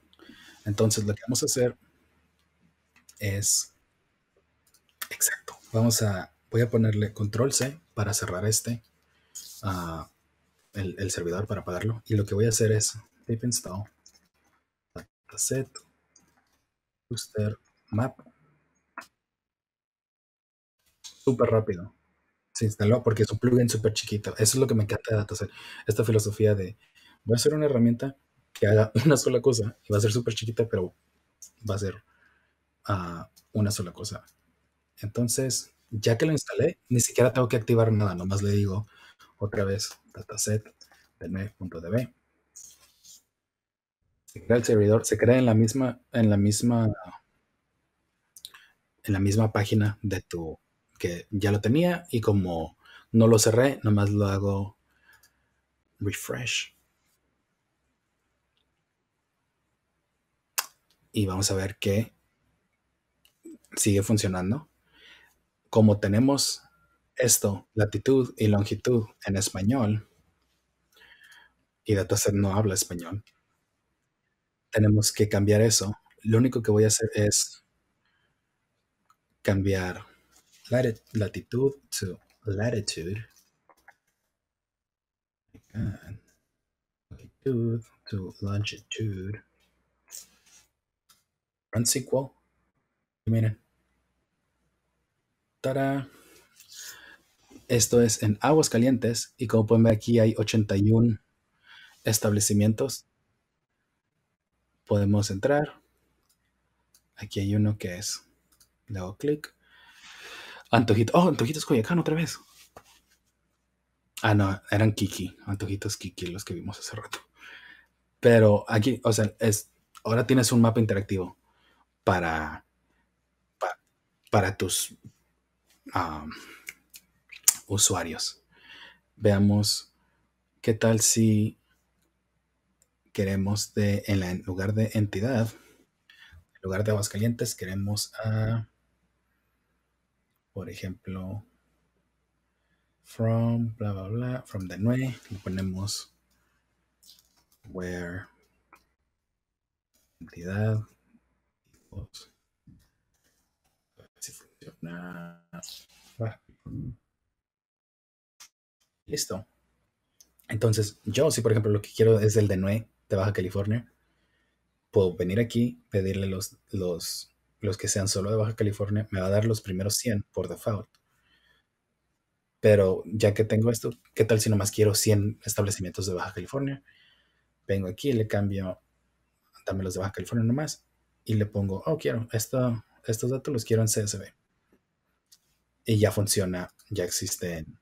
entonces lo que vamos a hacer es, exacto, vamos a, voy a ponerle control C para cerrar este, ah, el, servidor para apagarlo. Y lo que voy a hacer es tape install dataset booster map. Súper rápido. Se instaló porque es un plugin súper chiquito. Eso es lo que me encanta de dataset. Esta filosofía de voy a hacer una herramienta haga <laughs> una sola cosa va a ser súper chiquita, pero va a ser ah, una sola cosa. Entonces, ya que lo instalé, ni siquiera tengo que activar nada, nomás le digo otra vez dataset db. Se crea el servidor, se crea en la misma, en la misma, en la misma página de tu que ya lo tenía y como no lo cerré, nomás lo hago refresh y vamos a ver que sigue funcionando. Como tenemos esto, latitud y longitud en español, y Dataset no habla español, tenemos que cambiar eso. Lo único que voy a hacer es cambiar latitud to latitude. Latitud to longitude. Forensic SQL. Y miren. ¡Tarán! Esto es en Aguas Calientes, y como pueden ver aquí hay 81 establecimientos. Podemos entrar. Aquí hay uno que es. Le hago clic. Antojitos. Oh, Antojitos Coyacán otra vez. Ah, no, eran Kiki. Antojitos Kiki los que vimos hace rato. Pero aquí, o sea, es, ahora tienes un mapa interactivo para, para, tus usuarios. Veamos qué tal si queremos de, en, lugar de entidad, en lugar de Aguascalientes, queremos a, por ejemplo, from, bla, bla, bla, from the nue, le ponemos where entidad Ah. Listo. Entonces, yo, si por ejemplo lo que quiero es el de Nue de Baja California, puedo venir aquí, pedirle los, los, los que sean solo de Baja California, me va a dar los primeros 100 por default. Pero ya que tengo esto, ¿qué tal si nomás quiero 100 establecimientos de Baja California? Vengo aquí, le cambio, dame los de Baja California nomás, y le pongo, oh, quiero, estos datos los quiero en CSV. Y ya funciona, ya existen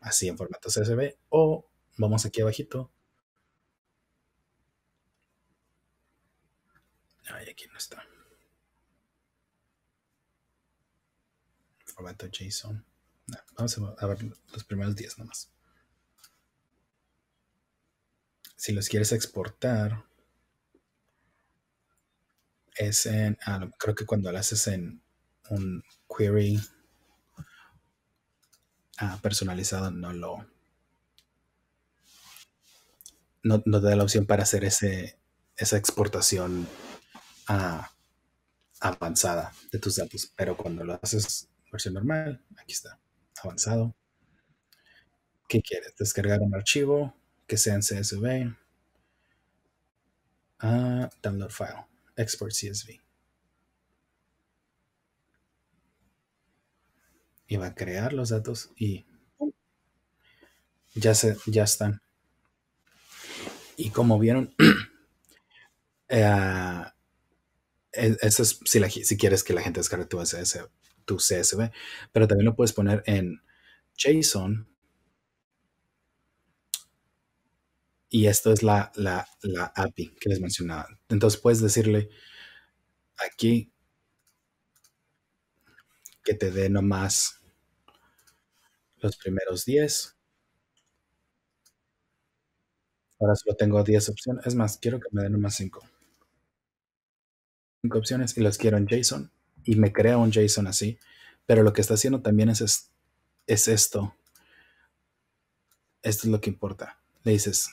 así en formato CSV. O vamos aquí abajito. Ay, aquí no está. Formato JSON. vamos a ver los primeros 10 nomás. Si los quieres exportar, es en, ah, creo que cuando lo haces en un query ah, personalizado, no lo... No, te da la opción para hacer ese, esa exportación ah, avanzada de tus datos, pero cuando lo haces versión normal, aquí está, avanzado. ¿Qué quieres? Descargar un archivo que sea en CSV. a download file export CSV. Y va a crear los datos y ya, se, ya están. Y como vieron, <clears throat> eh, ah, e-, es si, la, si, quieres que la gente descargue tu, tu CSV, pero también lo puedes poner en JSON Y esto es la, API que les mencionaba. Entonces puedes decirle aquí que te dé nomás los primeros 10. Ahora solo tengo 10 opciones. Es más, quiero que me den nomás 5. 5 opciones y las quiero en JSON. Y me crea un JSON así. Pero lo que está haciendo también es, es esto. Esto es lo que importa. Le dices,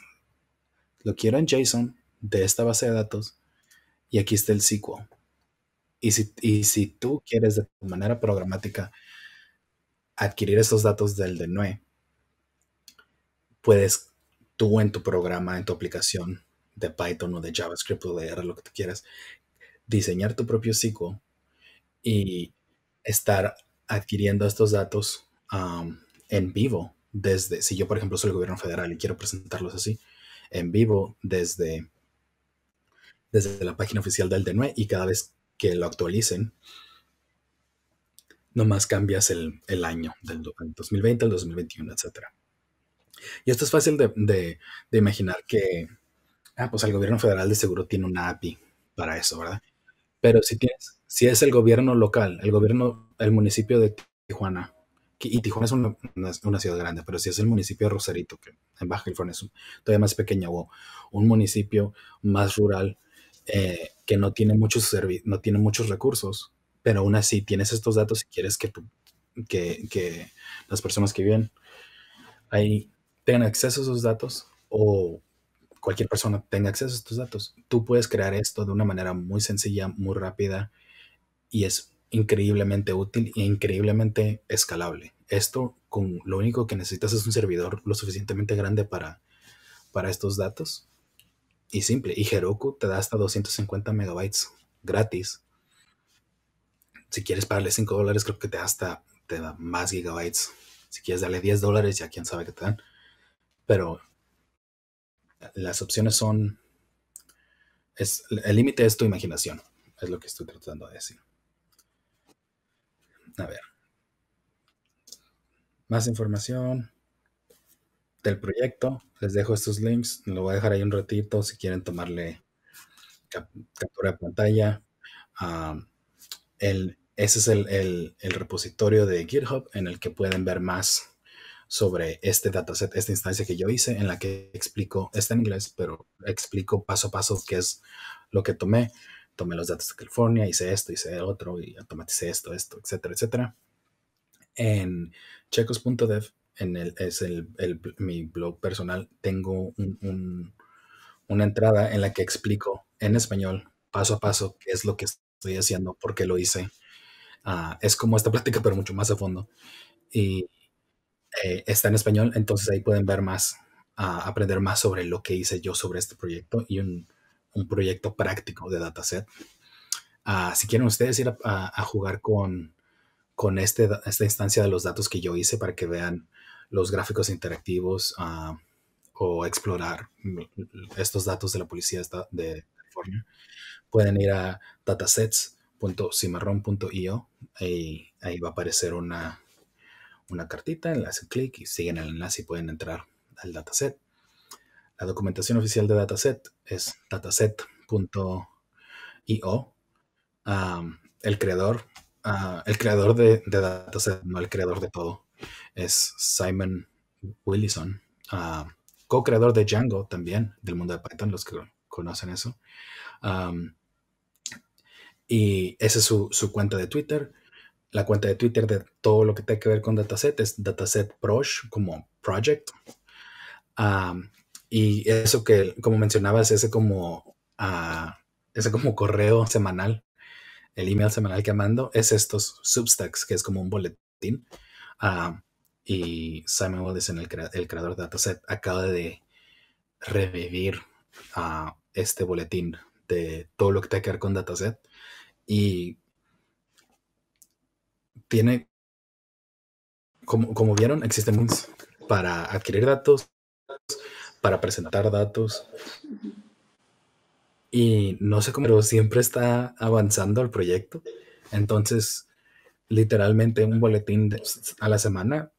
lo quiero en JSON de esta base de datos y aquí está el SQL. Y si, si tú quieres de manera programática adquirir estos datos del nue puedes tú en tu programa, en tu aplicación de Python o de JavaScript o de R, lo que tú quieras, diseñar tu propio SQL y estar adquiriendo estos datos um, en vivo desde, si yo por ejemplo soy el gobierno federal y quiero presentarlos así, en vivo desde, desde la página oficial del DENUE y cada vez que lo actualicen, nomás cambias el, año del 2020 al 2021, etc. Y esto es fácil de, imaginar que, ah, pues el gobierno federal de seguro tiene una API para eso, ¿verdad? Pero si tienes, si es el gobierno local, el gobierno, el municipio de Tijuana, y Tijuana es una, ciudad grande, pero si es el municipio de Rosarito, que en Baja California es todavía más pequeño o un municipio más rural eh, que no tiene, muchos no tiene muchos recursos, pero aún así tienes estos datos y quieres que, que, que, las personas que viven ahí tengan acceso a esos datos o cualquier persona tenga acceso a estos datos. Tú puedes crear esto de una manera muy sencilla, muy rápida y es increíblemente útil e increíblemente escalable. Esto con lo único que necesitas es un servidor lo suficientemente grande para, para estos datos. Y simple. Y Heroku te da hasta 250 megabytes gratis. Si quieres pagarle 5 dólares, creo que te da hasta te da más gigabytes. Si quieres darle 10 dólares, ya quién sabe qué te dan. Pero las opciones son... Es, el límite es tu imaginación, es lo que estoy tratando de decir. A ver. Más información del proyecto. Les dejo estos links. Lo voy a dejar ahí un ratito si quieren tomarle captura de pantalla. ese es el, el, repositorio de GitHub en el que pueden ver más sobre este dataset, esta instancia que yo hice, en la que explico, está en inglés, pero explico paso a paso qué es lo que tomé tomé los datos de California, hice esto, hice otro, y automaticé esto, esto, etcétera, etcétera. En checos.dev, en el, es el, mi blog personal, tengo una entrada en la que explico en español, paso a paso, qué es lo que estoy haciendo, por qué lo hice. Ah, es como esta plática, pero mucho más a fondo. Y eh, está en español, entonces ahí pueden ver más, ah, aprender más sobre lo que hice yo sobre este proyecto y un, un proyecto práctico de dataset. Ah, si quieren ustedes ir a, jugar con, con este, esta instancia de los datos que yo hice para que vean los gráficos interactivos ah, o explorar estos datos de la policía de California, pueden ir a datasets.cimarron.io y ahí va a aparecer una, una cartita, le hacen clic y siguen el enlace y pueden entrar al dataset. La documentación oficial de Dataset es dataset.io. el creador, ah, el creador de, Dataset, no el creador de todo, es Simon Willison, ah, co-creador de Django también, del mundo de Python, los que conocen eso. y esa es su, cuenta de Twitter. La cuenta de Twitter de todo lo que tiene que ver con Dataset es Dataset como project. Y eso que, como mencionabas, ese como, ah, ese como correo semanal, el email semanal que mando, es estos substacks, que es como un boletín. Ah, y Simon en el, creador de Dataset, acaba de revivir ah, este boletín de todo lo que tiene que ver con Dataset. Y tiene, como, como vieron, existen para adquirir datos, para presentar datos. Y no sé cómo, pero siempre está avanzando el proyecto. Entonces, literalmente un boletín a la semana,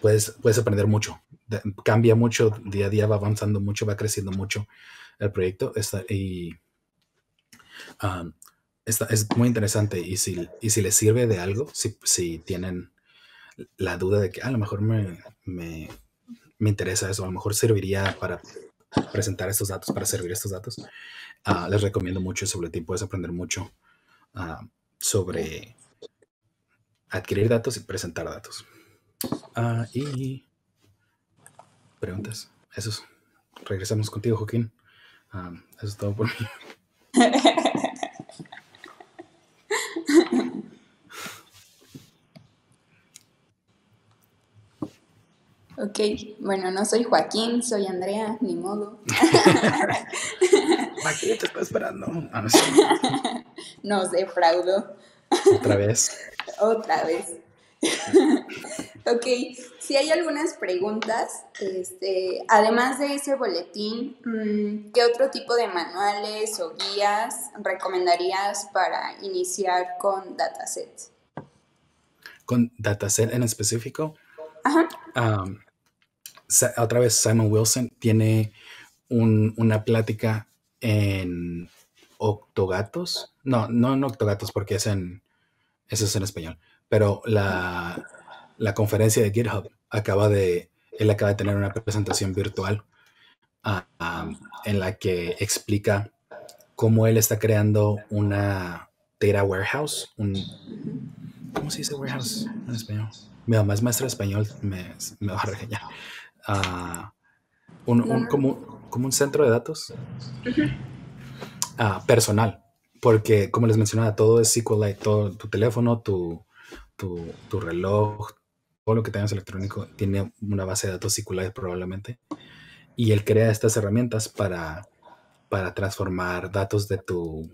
puedes, puedes, aprender mucho. cambia mucho, día a día va avanzando mucho, va creciendo mucho el proyecto. Está, y um, es muy interesante. Y si, y si les sirve de algo, si, si tienen la duda de que a lo mejor me me interesa eso, a lo mejor serviría para presentar estos datos, para servir estos datos. Ah, les recomiendo mucho sobre ti, puedes aprender mucho ah, sobre adquirir datos y presentar datos. Ah, y preguntas, eso es. Regresamos contigo, Joaquín. eso es todo por mí. <laughs> Ok, bueno, no soy Joaquín, soy Andrea, ni modo. <laughs> Joaquín, te está esperando. no sé. <laughs> Nos Otra vez. <laughs> Otra vez. ok, si hay algunas preguntas, este, además de ese boletín, mm, ¿qué otro tipo de manuales o guías recomendarías para iniciar con dataset? ¿Con dataset en específico? Ajá otra vez Simon Wilson tiene una plática en Octogatos. No, no en Octogatos porque es en, eso es en español. Pero la, la conferencia de GitHub acaba de, él acaba de tener una presentación virtual en la que explica cómo él está creando una data warehouse, ¿cómo se dice warehouse en español? Mi mamá es maestra de español, me, me va a regañar un, como, un centro de datos ah, personal, porque como les mencionaba, todo es SQLite, todo tu teléfono, tu, tu, reloj, todo lo que tengas electrónico tiene una base de datos SQLite probablemente, y él crea estas herramientas para, para transformar datos de tu,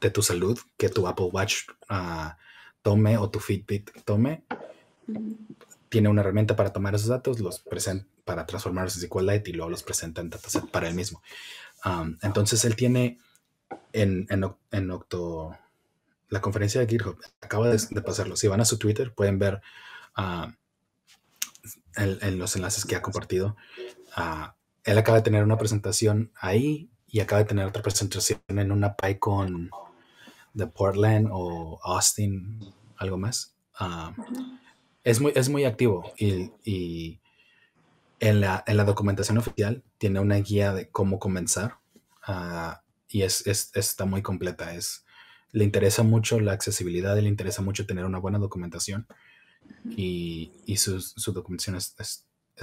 de tu salud que tu Apple Watch ah, tome o tu Fitbit tome. Tiene una herramienta para tomar esos datos, los presenta para transformarse en SQLite y luego los presenta en dataset para él mismo. entonces él tiene en, en, Octo, la conferencia de GitHub, acaba de, pasarlo. Si van a su Twitter pueden ver en los enlaces que ha compartido. Ah, él acaba de tener una presentación ahí y acaba de tener otra presentación en una PyCon de Portland o Austin, algo más. Ah, es, muy, es muy activo y en la, documentación oficial tiene una guía de cómo comenzar ah, y es, es, está muy completa. Es, le interesa mucho la accesibilidad, le interesa mucho tener una buena documentación y, su, documentación es,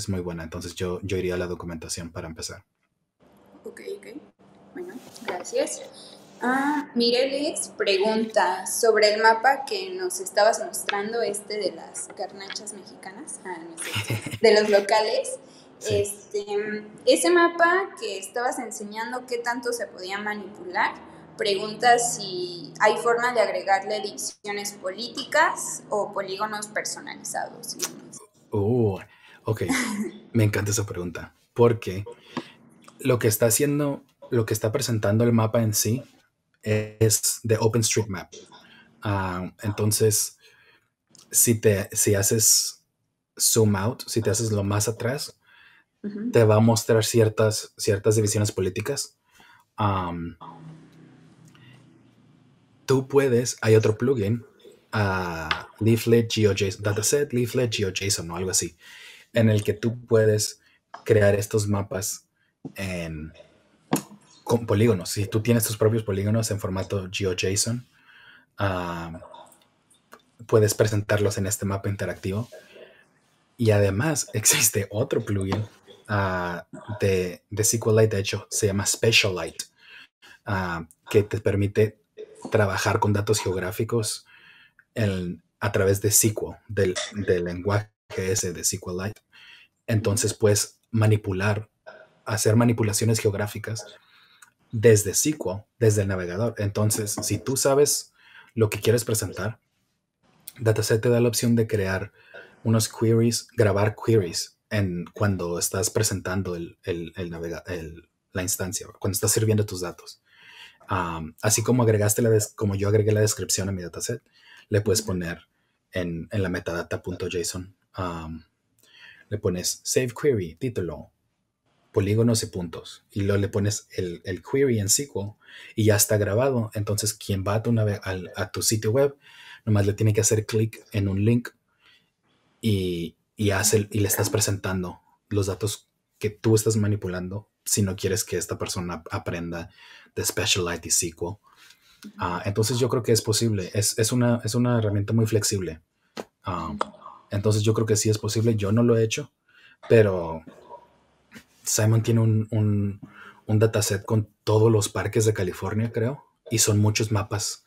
muy buena. Entonces yo, yo iría a la documentación para empezar. Ok, ok. Bueno, gracias. Ah, Mireles pregunta sobre el mapa que nos estabas mostrando, este de las carnachas mexicanas, ah, <laughs> de los locales. Este, ese mapa que estabas enseñando, ¿qué tanto se podía manipular? Pregunta si hay forma de agregarle ediciones políticas o polígonos personalizados. Uh, ok, me encanta esa pregunta, porque lo que está haciendo, lo que está presentando el mapa en sí es de OpenStreetMap. Ah, entonces, si, te, si haces zoom out, si te haces lo más atrás, te va a mostrar ciertas, ciertas divisiones políticas. tú puedes, hay otro plugin, ah, Leaflet GeoJSON, dataset Leaflet GeoJSON o algo así, en el que tú puedes crear estos mapas en, polígonos. Si tú tienes tus propios polígonos en formato GeoJSON, ah, puedes presentarlos en este mapa interactivo. Y además <laughs> existe otro plugin ah, de, de, SQLite, de hecho, se llama Specialite, ah, que te permite trabajar con datos geográficos a través de SQL, del, del lenguaje ese de SQLite. Entonces puedes manipular, hacer manipulaciones geográficas desde SQL, desde el navegador. Entonces, si tú sabes lo que quieres presentar, Dataset te da la opción de crear unos queries, grabar queries en cuando estás presentando el, la instancia, cuando estás sirviendo tus datos. así como agregaste la como yo agregué la descripción a mi dataset, le puedes poner en, la metadata.json. le pones save query, título, polígonos y puntos. Y lo le pones el, query en SQL y ya está grabado. Entonces, quien va a tu, sitio web, nomás le tiene que hacer clic en un link y, hace, y le estás presentando los datos que tú estás manipulando si no quieres que esta persona aprenda de Special IT SQL. Ah, entonces yo creo que es posible, es, es, una, es una herramienta muy flexible. Ah, entonces yo creo que sí es posible, yo no lo he hecho, pero Simon tiene un, dataset con todos los parques de California, creo, y son muchos mapas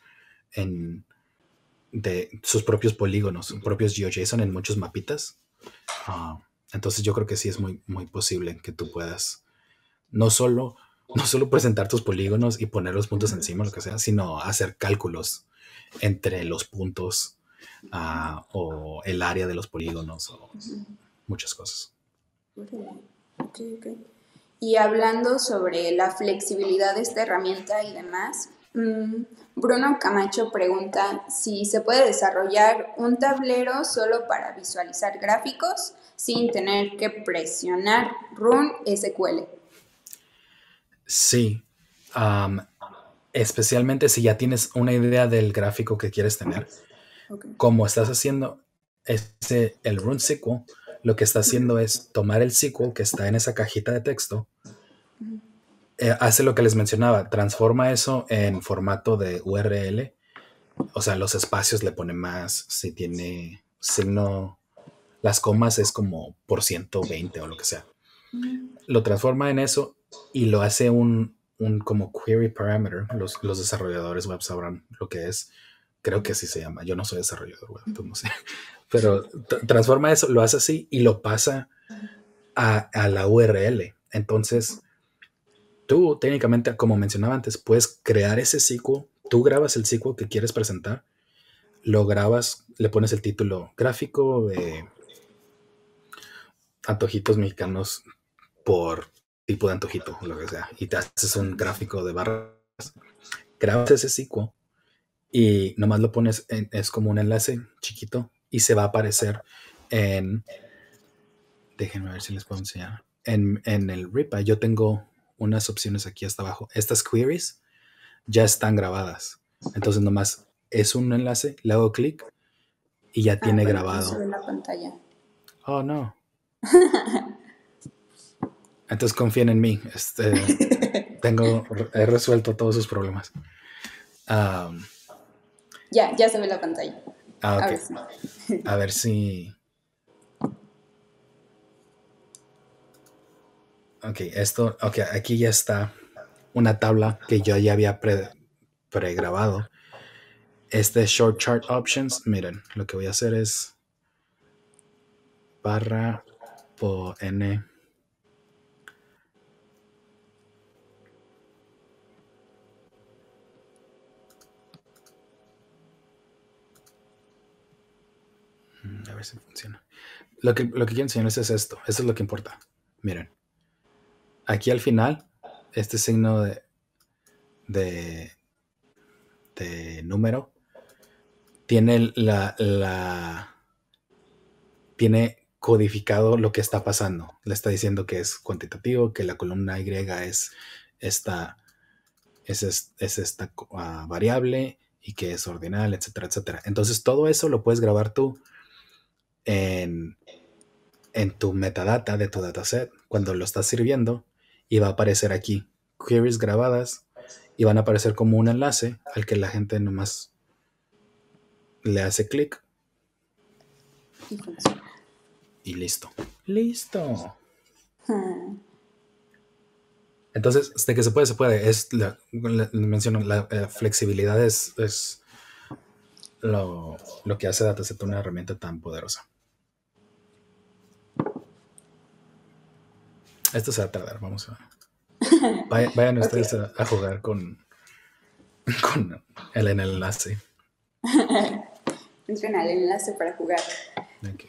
en, de sus propios polígonos, propios GeoJSON en muchos mapitas. entonces yo creo que sí es muy, muy posible que tú puedas no solo, no solo presentar tus polígonos y poner los puntos encima, lo que sea, sino hacer cálculos entre los puntos ah, o el área de los polígonos o muchas cosas. Y hablando sobre la flexibilidad de esta herramienta y demás, mm, Bruno Camacho pregunta si se puede desarrollar un tablero solo para visualizar gráficos sin tener que presionar Run SQL. Sí, especialmente si ya tienes una idea del gráfico que quieres tener. Como estás haciendo ese, el Run SQL, lo que está haciendo es tomar el SQL que está en esa cajita de texto, eh, hace lo que les mencionaba, transforma eso en formato de URL, o sea, los espacios le pone más, si tiene signo, las comas es como por 120 o lo que sea. Lo transforma en eso y lo hace un, como query parameter. Los, los, desarrolladores web sabrán lo que es. Creo que así se llama. Yo no soy desarrollador web, tú pues no sé pero transforma eso, lo hace así y lo pasa a, la URL. Entonces, tú técnicamente, como mencionaba antes, puedes crear ese SQL, tú grabas el SQL que quieres presentar, lo grabas, le pones el título gráfico de antojitos mexicanos por tipo de antojito, lo que sea, y te haces un gráfico de barras, grabas ese SQL y nomás lo pones, es como un enlace chiquito y se va a aparecer en. Déjenme ver si les puedo enseñar. En, en el RIPA yo tengo unas opciones aquí hasta abajo. Estas queries ya están grabadas. Entonces nomás es un enlace, le hago clic y ya ah, tiene pues grabado. La pantalla. Oh, no. <laughs> Entonces confíen en mí. Este, <laughs> tengo, he resuelto todos sus problemas. Ah, ya, ya se ve la pantalla. Ah, a ver si. Ok, esto, ok, aquí ya está una tabla que yo ya había pre, pregrabado. Este Short Chart Options, miren, lo que voy a hacer es barra por N si funciona. Lo que, lo que quiero enseñarles es esto. eso es lo que importa. Miren. Aquí al final, este signo de, de, número tiene la, la, tiene codificado lo que está pasando. Le está diciendo que es cuantitativo, que la columna Y es esta, es, esta ah, variable y que es ordinal, etcétera, etcétera. Entonces todo eso lo puedes grabar tú en, tu metadata de tu dataset, cuando lo estás sirviendo, y va a aparecer aquí queries grabadas y van a aparecer como un enlace al que la gente nomás le hace clic. Y, listo. Listo. Hmm. Entonces, de que se puede, se puede. Es la, menciono, la, eh, flexibilidad es, es, lo, lo que hace Dataset una herramienta tan poderosa. Esto se va a tardar, vamos a. <laughs> Vayan, ustedes a, jugar con, con el, el enlace. <laughs> Entren al enlace para jugar.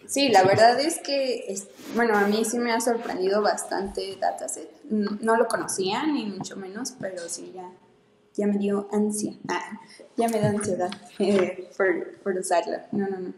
Sí, la verdad es que, bueno, a mí sí me ha sorprendido bastante Dataset. No, lo conocía, ni mucho menos, pero sí ya, ya me dio ansia. Ah, ya me da ansiedad <laughs> eh, por, por usarlo. No, no, no.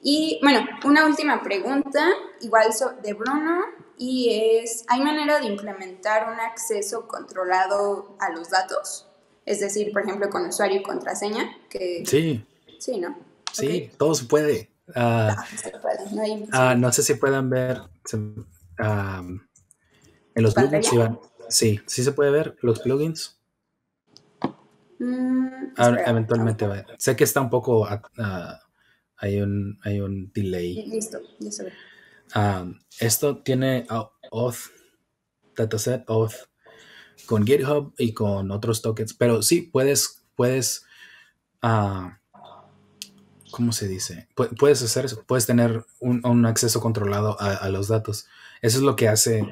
Y bueno, una última pregunta, igual de Bruno y es, ¿hay manera de implementar un acceso controlado a los datos? Es decir, por ejemplo, con usuario y contraseña. Que, sí. Sí, ¿no? Sí, todo se puede. Ah, ah no, se puede. No, ah, no, sé si puedan ver ah, en los plugins. Sí, sí se puede ver los plugins. Mm, eventualmente Sé que está un poco. hay, un, hay un delay. Listo, ya se ve. Ah, esto tiene Auth, oh, dataset Auth con GitHub y con otros tokens, pero sí puedes, puedes, ah, ¿cómo se dice? puedes hacer eso, puedes tener un, acceso controlado a, los datos. Eso es lo que hace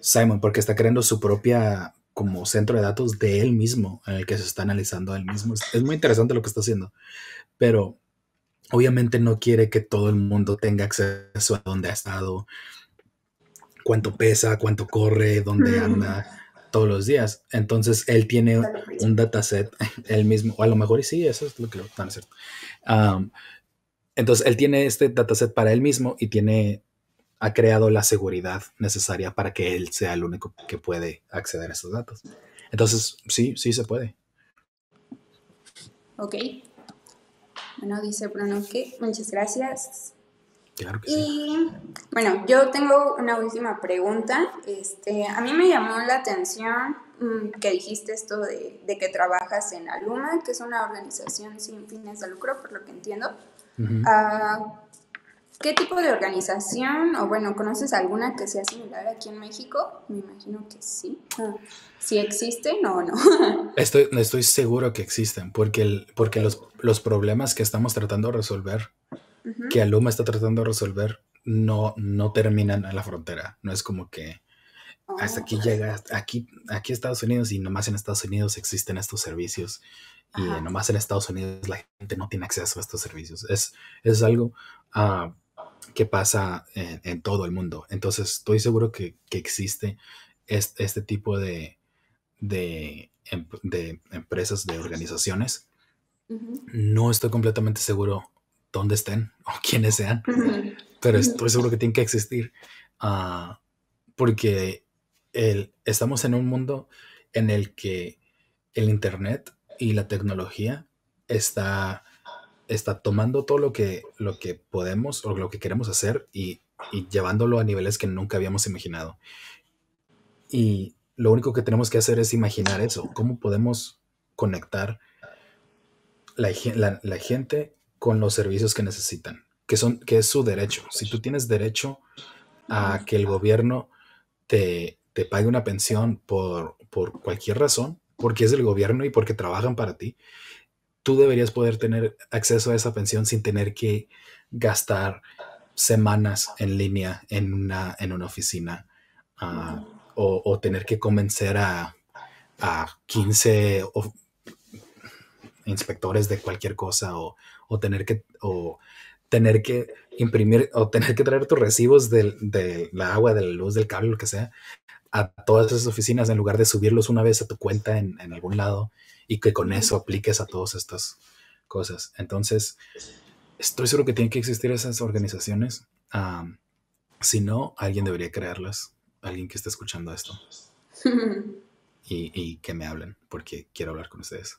Simon, porque está creando su propia como centro de datos de él mismo, en el que se está analizando él mismo. es muy interesante lo que está haciendo, pero obviamente no quiere que todo el mundo tenga acceso a dónde ha estado, cuánto pesa, cuánto corre, dónde mm. anda todos los días. Entonces él tiene pues. un dataset, <laughs> él mismo, o a lo mejor sí, eso es lo que tan cierto. entonces él tiene este dataset para él mismo y tiene ha creado la seguridad necesaria para que él sea el único que puede acceder a esos datos. Entonces, sí, sí se puede. Ok, bueno, dice Bruno que muchas gracias. y bueno, yo tengo una última pregunta. Este, a mí me llamó la atención mm, que dijiste esto de, que trabajas en Aluma, que es una organización sin fines de lucro, por lo que entiendo. ¿Qué tipo de organización, o bueno, conoces alguna que sea similar aquí en México? Me imagino que sí. si ah. ¿Sí existen o no. <laughs> estoy, estoy seguro que existen, porque, el, porque los, los problemas que estamos tratando de resolver, que Aluma está tratando de resolver, no, no terminan en la frontera. No es como que hasta aquí oh. llega, aquí, aquí Estados Unidos y nomás en Estados Unidos existen estos servicios y nomás en Estados Unidos la gente no tiene acceso a estos servicios. Es, es algo... Ah, que pasa en, todo el mundo. Entonces estoy seguro que, existe este, tipo de, de, em-, empresas, de organizaciones. No estoy completamente seguro dónde estén <laughs> o quiénes sean, pero estoy seguro que tienen que existir ah, porque estamos en un mundo en el que el Internet y la tecnología está está tomando todo lo que, lo que podemos o lo que queremos hacer y, llevándolo a niveles que nunca habíamos imaginado. Y lo único que tenemos que hacer es imaginar eso, cómo podemos conectar la, gente con los servicios que necesitan, que, son, que es su derecho. Si tú tienes derecho a que el gobierno te, pague una pensión por, por cualquier razón, porque es el gobierno y porque trabajan para ti, tú deberías poder tener acceso a esa pensión sin tener que gastar semanas en línea en una, en una oficina ah, o, tener que convencer a, 15 inspectores de cualquier cosa o, tener que tener que imprimir o tener que traer tus recibos de la agua, de la luz, del cable, lo que sea, a todas esas oficinas en lugar de subirlos una vez a tu cuenta en, en algún lado y que con eso apliques a todas estas cosas. Entonces, estoy seguro que tienen que existir esas organizaciones. si no, alguien debería crearlas, alguien que esté escuchando esto. <laughs> y que me hablen, porque quiero hablar con ustedes.